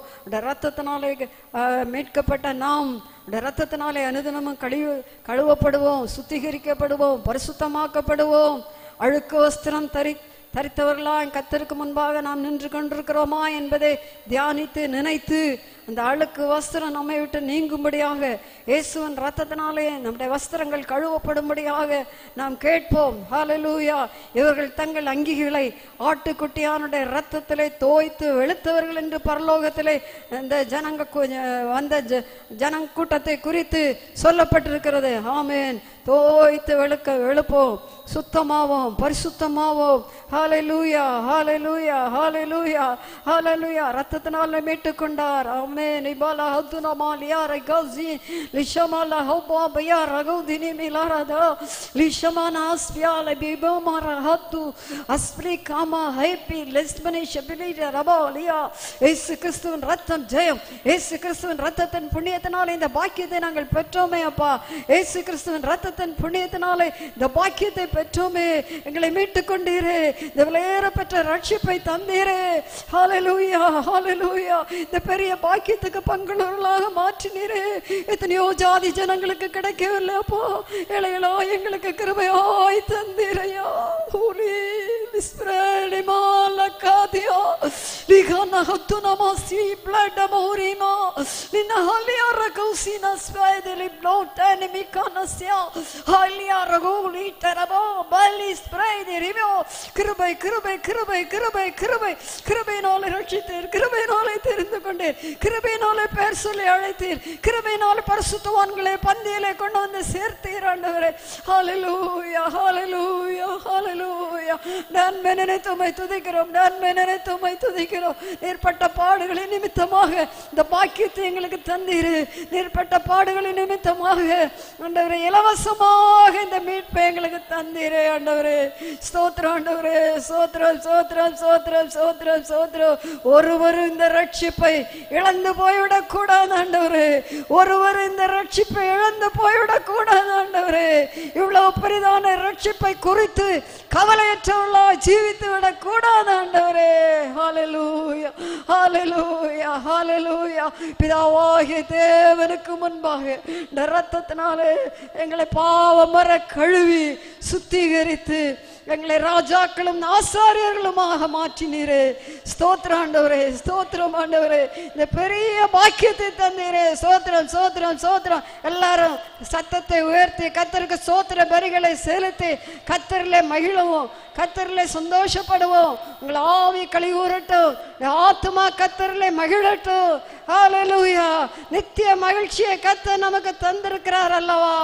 [SPEAKER 1] ரத்தத்தினாலே மீட்கப்பட்ட நாம் ரத்தத்தினாலே அனுதினமும் கழிவு கழுவப்படுவோம் சுத்திகரிக்கப்படுவோம் பரிசுத்தமாக்கப்படுவோம் அழுக்கு வஸ்திரம் தரி என் கத்தருக்கு முன்பாக நாம் நின்று கொண்டிருக்கிறோமா என்பதை தியானித்து நினைத்து அந்த அழுக்கு வஸ்திரம் நம்மை விட்டு நீங்கும்படியாக இயேசுவன் ரத்தத்தினாலே நம்முடைய வஸ்திரங்கள் கழுவப்படும்படியாக நாம் கேட்போம் ஹாலலூயா இவர்கள் தங்கள் அங்கிகளை ஆட்டுக்குட்டியானுடைய ரத்தத்திலே தோய்த்து வெளுத்தவர்கள் என்று பரலோகத்திலே இந்த ஜனங்க வந்த ஜனங்கூட்டத்தை குறித்து சொல்லப்பட்டிருக்கிறது ஆமேன் தோய்த்து வெளுக்க எழுப்போம் சுத்தமாவோம் பரிசுத்தமாவோம் ஹாலை லூயா ஹாலை லூயா ஹாலை லூயா ஹாலை லூயா ரத்தத்தினால மீட்டு கொண்டார் அமே நிபாலா ஹத்துனமா லியாரை கௌசி லிஷமாலா ஹௌபா பையா ரகௌதினி மிலாரதா லிஷமானா ஆஸ்பியால பிபமார ஹத்து அஸ்பிரி காமா ஹைப்பி லெஸ்மனி ஷபிலீர ரபா லியா ஏசு கிறிஸ்துவின் ரத்தம் ஜெயம் ஏசு கிறிஸ்துவின் ரத்தத்தின் புண்ணியத்தினால் இந்த பாக்கியத்தை நாங்கள் பெற்றோமே அப்பா ஏசு கிறிஸ்துவின் ரத்தத்தை தன் புண்ணியத்தினாலே இந்த பாக்கியத்தை பெற்றோமே எங்களை மீட்டுக் கொண்டீரே இந்த விலையேற பெற்ற ரட்சிப்பை தந்தீரே ஹாலலூயா ஹாலலூயா இந்த பெரிய பாக்கியத்துக்கு பங்குள்ளவர்களாக மாற்றினீரே எத்தனையோ ஜாதி ஜனங்களுக்கு கிடைக்கவில்லை அப்போ இலைகளோ எங்களுக்கு கிருமையாய் தந்தீரையா ஊரே விஸ்வரணிமா லக்காதியா ப்ளோட் எனிமி கனசியா Аллилуйя, рагули, тарамо, бали, спрайни, римо, கிருபை கிருபை கிருபை கிருபை கிருபை கிருபையினாலே ரட்சித்தீர் கிருபையினாலே தெரிந்து கொண்டீர் கிருபையினாலே பெயர் சொல்லி அழைத்தீர் கிருபையினாலே பரிசுத்தவான்களை பந்தியிலே கொண்டு வந்து சேர்த்தீர் ஆண்டவரே ஹalleluya ஹalleluya ஹalleluya நன்மை நினைத்து துதிக்கிறோம் நன்மை நினைத்து துதிக்கிறோம் நேர்பட்ட பாடுகளின் நிமித்தமாக இந்த பாக்கியத்தை எங்களுக்கு தந்தீர் நேர்பட்ட பாடுகளின் நிமித்தமாக ஆண்டவரே இலவச somos மீட்பை எங்களுக்கு தந்தீரே ஆண்டவரே ஸ்தோத்திரம் ஆண்டவரே சோத்திரம் சோத்ரம் சோத்ரம் சோத்ரம் சோத்ரம் ஒருவரும் இந்த ரட்சிப்பை இழந்து போய்விடக் கூடாது ஆண்டவரே ஒருவர் இந்த ரட்சிப்பை இழந்து போய்விடக் கூடாது ஆண்டவரே இவ்வளவு பெரிதான ரட்சிப்பை குறித்து கவலையற்றவர்களா ஜீவித்து விடக் கூடாது ஆண்டவரே ஹாலலூயா ஹாலலூயா ஹாலலூயா பிதாவாகிய தேவனுக்கு முன்பாக இந்த ரத்தத்தினாலே எங்களை பாவமர கழு கழுவி சுத்திகரித்து எங்களை ராஜாக்களும் ஆசாரியர்களுமாக மாற்றினீரே ஸ்தோத்ராண்டவரே ஸ்தோத்திரம் ஆண்டவரே இந்த பெரிய பாக்கியத்தை தந்தீரே சோத்திரம் சோத்திரம் சோத்திரம் எல்லாரும் சத்தத்தை உயர்த்தி கத்தருக்கு சோத்திர வரிகளை செலுத்தி கத்தரில் மகிழவும் கத்தரில் சந்தோஷப்படுவோம் உங்களை ஆவி கழிவுறட்டும் ஆத்மா கத்தரில் மகிழட்டும் ஹாலலூயா நித்திய மகிழ்ச்சியை கத்த நமக்கு தந்திருக்கிறார் அல்லவா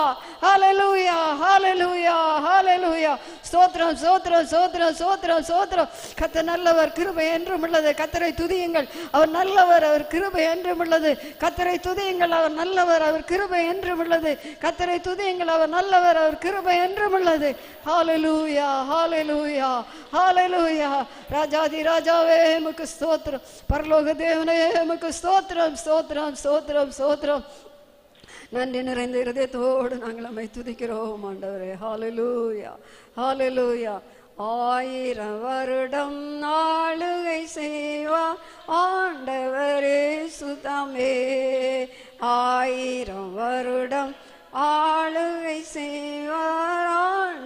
[SPEAKER 1] ஹாலலூயா ஹாலலூயா ஹாலலூயா ஸ்தோத்ரம் சோத்திரம் சோத்திரம் சோத்திரம் சோத்திரம் கத்த நல்லவர் கிருபை என்றும் உள்ளது கத்தரை துதியுங்கள் அவர் நல்லவர் அவர் கிருபை என்றும் உள்ளது கத்தரை துதியுங்கள் அவர் நல்லவர் அவர் கிருபை என்றும் உள்ளது கத்தரை துதியுங்கள் அவர் நல்லவர் அவர் கிருபை என்றும் உள்ளது ஹாலலூயா ஹாலலூயா ஹாலலூயா ராஜாதி ராஜாவே எமக்கு ஸ்தோத்திரம் பரலோக தேவனே எமக்கு ஸ்தோத்திரம் ஸ்தோத்திரம் ஸ்தோத்திரம் ஸ்தோத்திரம் நன்றி நிறைந்த இருதயத்தோடு நாங்கள் நம்மை துதிக்கிறோம் ஆண்டவரே ஹாலலூயா ஹாலலூயா ஆயிரம் வருடம் ஆளுகை செய்வா ஆண்டவரே சுதமே ஆயிரம் வருடம் ஆளுகை செய்வார்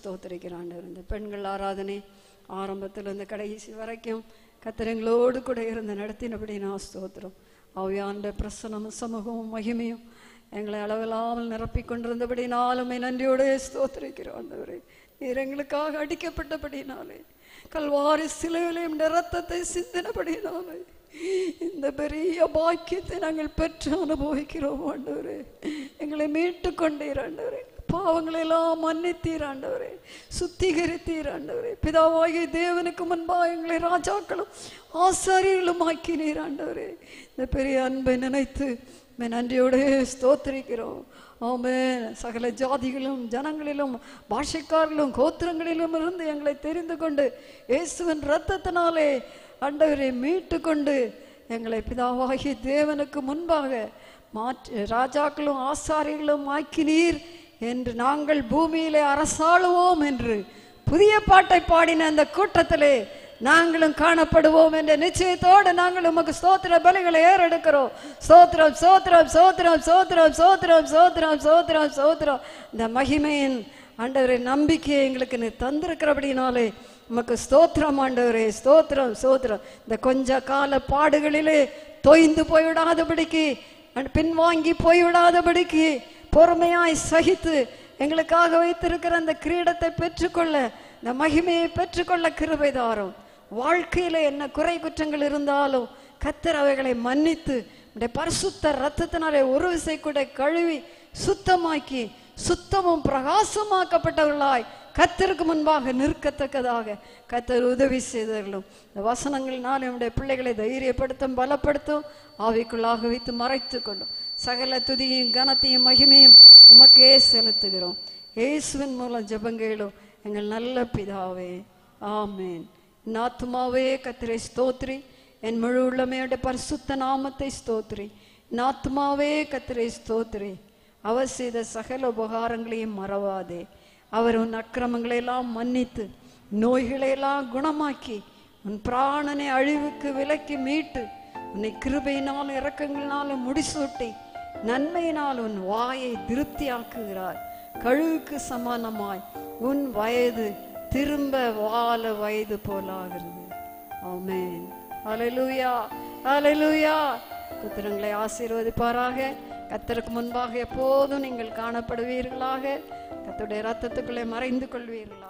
[SPEAKER 1] ஸ்தோத்திரிக்கிறாண்டவர் இந்த பெண்கள் ஆராதனை ஆரம்பத்தில் இந்த கடைசி வரைக்கும் கத்திரங்களோடு கூட இருந்து நடத்தினபடி நான் ஸ்தோத்திரம் அவையாண்ட பிரசனமும் சமூகமும் மகிமையும் எங்களை அளவில்லாமல் நிரப்பி கொண்டிருந்தபடி நாளுமே நன்றியோடு ஸ்தோத்திரிக்கிறோம் ஆண்டவரே நீர் எங்களுக்காக அடிக்கப்பட்டபடினாலே கல்வாரி சிலையிலே ரத்தத்தை சிந்தினபடினாலே இந்த பெரிய பாக்கியத்தை நாங்கள் பெற்று அனுபவிக்கிறோம் ஆண்டவரே எங்களை மீட்டு கொண்டீர் ஆண்டவரே பாவங்களெல்லாம் மன்னித்தீர் ஆண்டவரே சுத்திகரித்தீர் ஆண்டவரே பிதாவாகிய தேவனுக்கு முன்பாக எங்களை ராஜாக்களும் ஆசாரியர்களும் ஆக்கினீர் ஆண்டவரே இந்த பெரிய அன்பை நினைத்து நன்றியோட ஸ்தோத்திரிக்கிறோம் ஆமே சகல ஜாதிகளும் ஜனங்களிலும் பாஷைக்காரர்களும் கோத்திரங்களிலும் இருந்து எங்களை தெரிந்து கொண்டு இயேசுவின் இரத்தத்தினாலே ஆண்டவரை மீட்டு கொண்டு எங்களை பிதாவாகி தேவனுக்கு முன்பாக மாற்றி ராஜாக்களும் ஆசாரிகளும் ஆக்கினீர் என்று நாங்கள் பூமியிலே அரசாளுவோம் என்று புதிய பாட்டை பாடின அந்த கூட்டத்திலே நாங்களும் காணப்படுவோம் என்ற நிச்சயத்தோடு நாங்கள் உமக்கு ஸ்தோத்திர பலிகளை ஏறெடுக்கிறோம் சோத்திரம் சோத்திரம் சோத்திரம் சோத்திரம் சோத்திரம் சோத்திரம் சோத்திரம் சோத்திரம் இந்த மகிமையின் ஆண்டவரை நம்பிக்கையை எங்களுக்கு நீ தந்திருக்கிறபடினாலே உமக்கு ஸ்தோத்திரம் ஆண்டவரே ஸ்தோத்திரம் சோத்திரம் இந்த கொஞ்ச கால பாடுகளிலே தொய்ந்து போய்விடாதபடிக்கு பின்வாங்கி போய்விடாதபடிக்கு பொறுமையாய் சகித்து எங்களுக்காக வைத்திருக்கிற அந்த கிரீடத்தை பெற்றுக்கொள்ள இந்த மகிமையை பெற்றுக்கொள்ள கிருபை தாரும் வாழ்க்கையில் என்ன குறை குற்றங்கள் இருந்தாலும் கத்தர் அவைகளை மன்னித்து உடைய பரிசுத்த ரத்தத்தினாலே ஒரு விசை கூட கழுவி சுத்தமாக்கி சுத்தமும் பிரகாசமாக்கப்பட்டவர்களாய் கத்தருக்கு முன்பாக நிற்கத்தக்கதாக கத்தர் உதவி செய்தவர்களும் இந்த வசனங்கள்னால் என்னுடைய பிள்ளைகளை தைரியப்படுத்தும் பலப்படுத்தும் ஆவிக்குள்ளாக வைத்து மறைத்து கொள்ளும் சகல துதியும் கனத்தையும் மகிமையும் உமக்கே செலுத்துகிறோம் இயேசுவின் மூலம் ஜபங்கேளும் எங்கள் நல்ல பிதாவே ஆமேன் நாத்துமாவே கத்திரை ஸ்தோத்ரி என் முழு உள்ளமையோட பரிசுத்த நாமத்தை ஸ்தோத்ரி நாத்துமாவே கத்திரை ஸ்தோத்ரி அவர் செய்த சகல உபகாரங்களையும் மறவாதே அவர் உன் அக்கிரமங்களையெல்லாம் மன்னித்து நோய்களையெல்லாம் குணமாக்கி உன் பிராணனை அழிவுக்கு விலக்கி மீட்டு உன்னை கிருபையினாலும் இறக்கங்களினாலும் முடிசூட்டி நன்மையினால் உன் வாயை திருப்தியாக்குகிறார் கழுவுக்கு சமானமாய் உன் வயது திரும்ப வாழ வயது போலாகிறது ஆமேன் அலலூயா அலலூயா புத்திரங்களை ஆசீர்வதிப்பாராக கத்தருக்கு முன்பாக எப்போதும் நீங்கள் காணப்படுவீர்களாக கத்துடைய ரத்தத்துக்குள்ளே மறைந்து கொள்வீர்களாக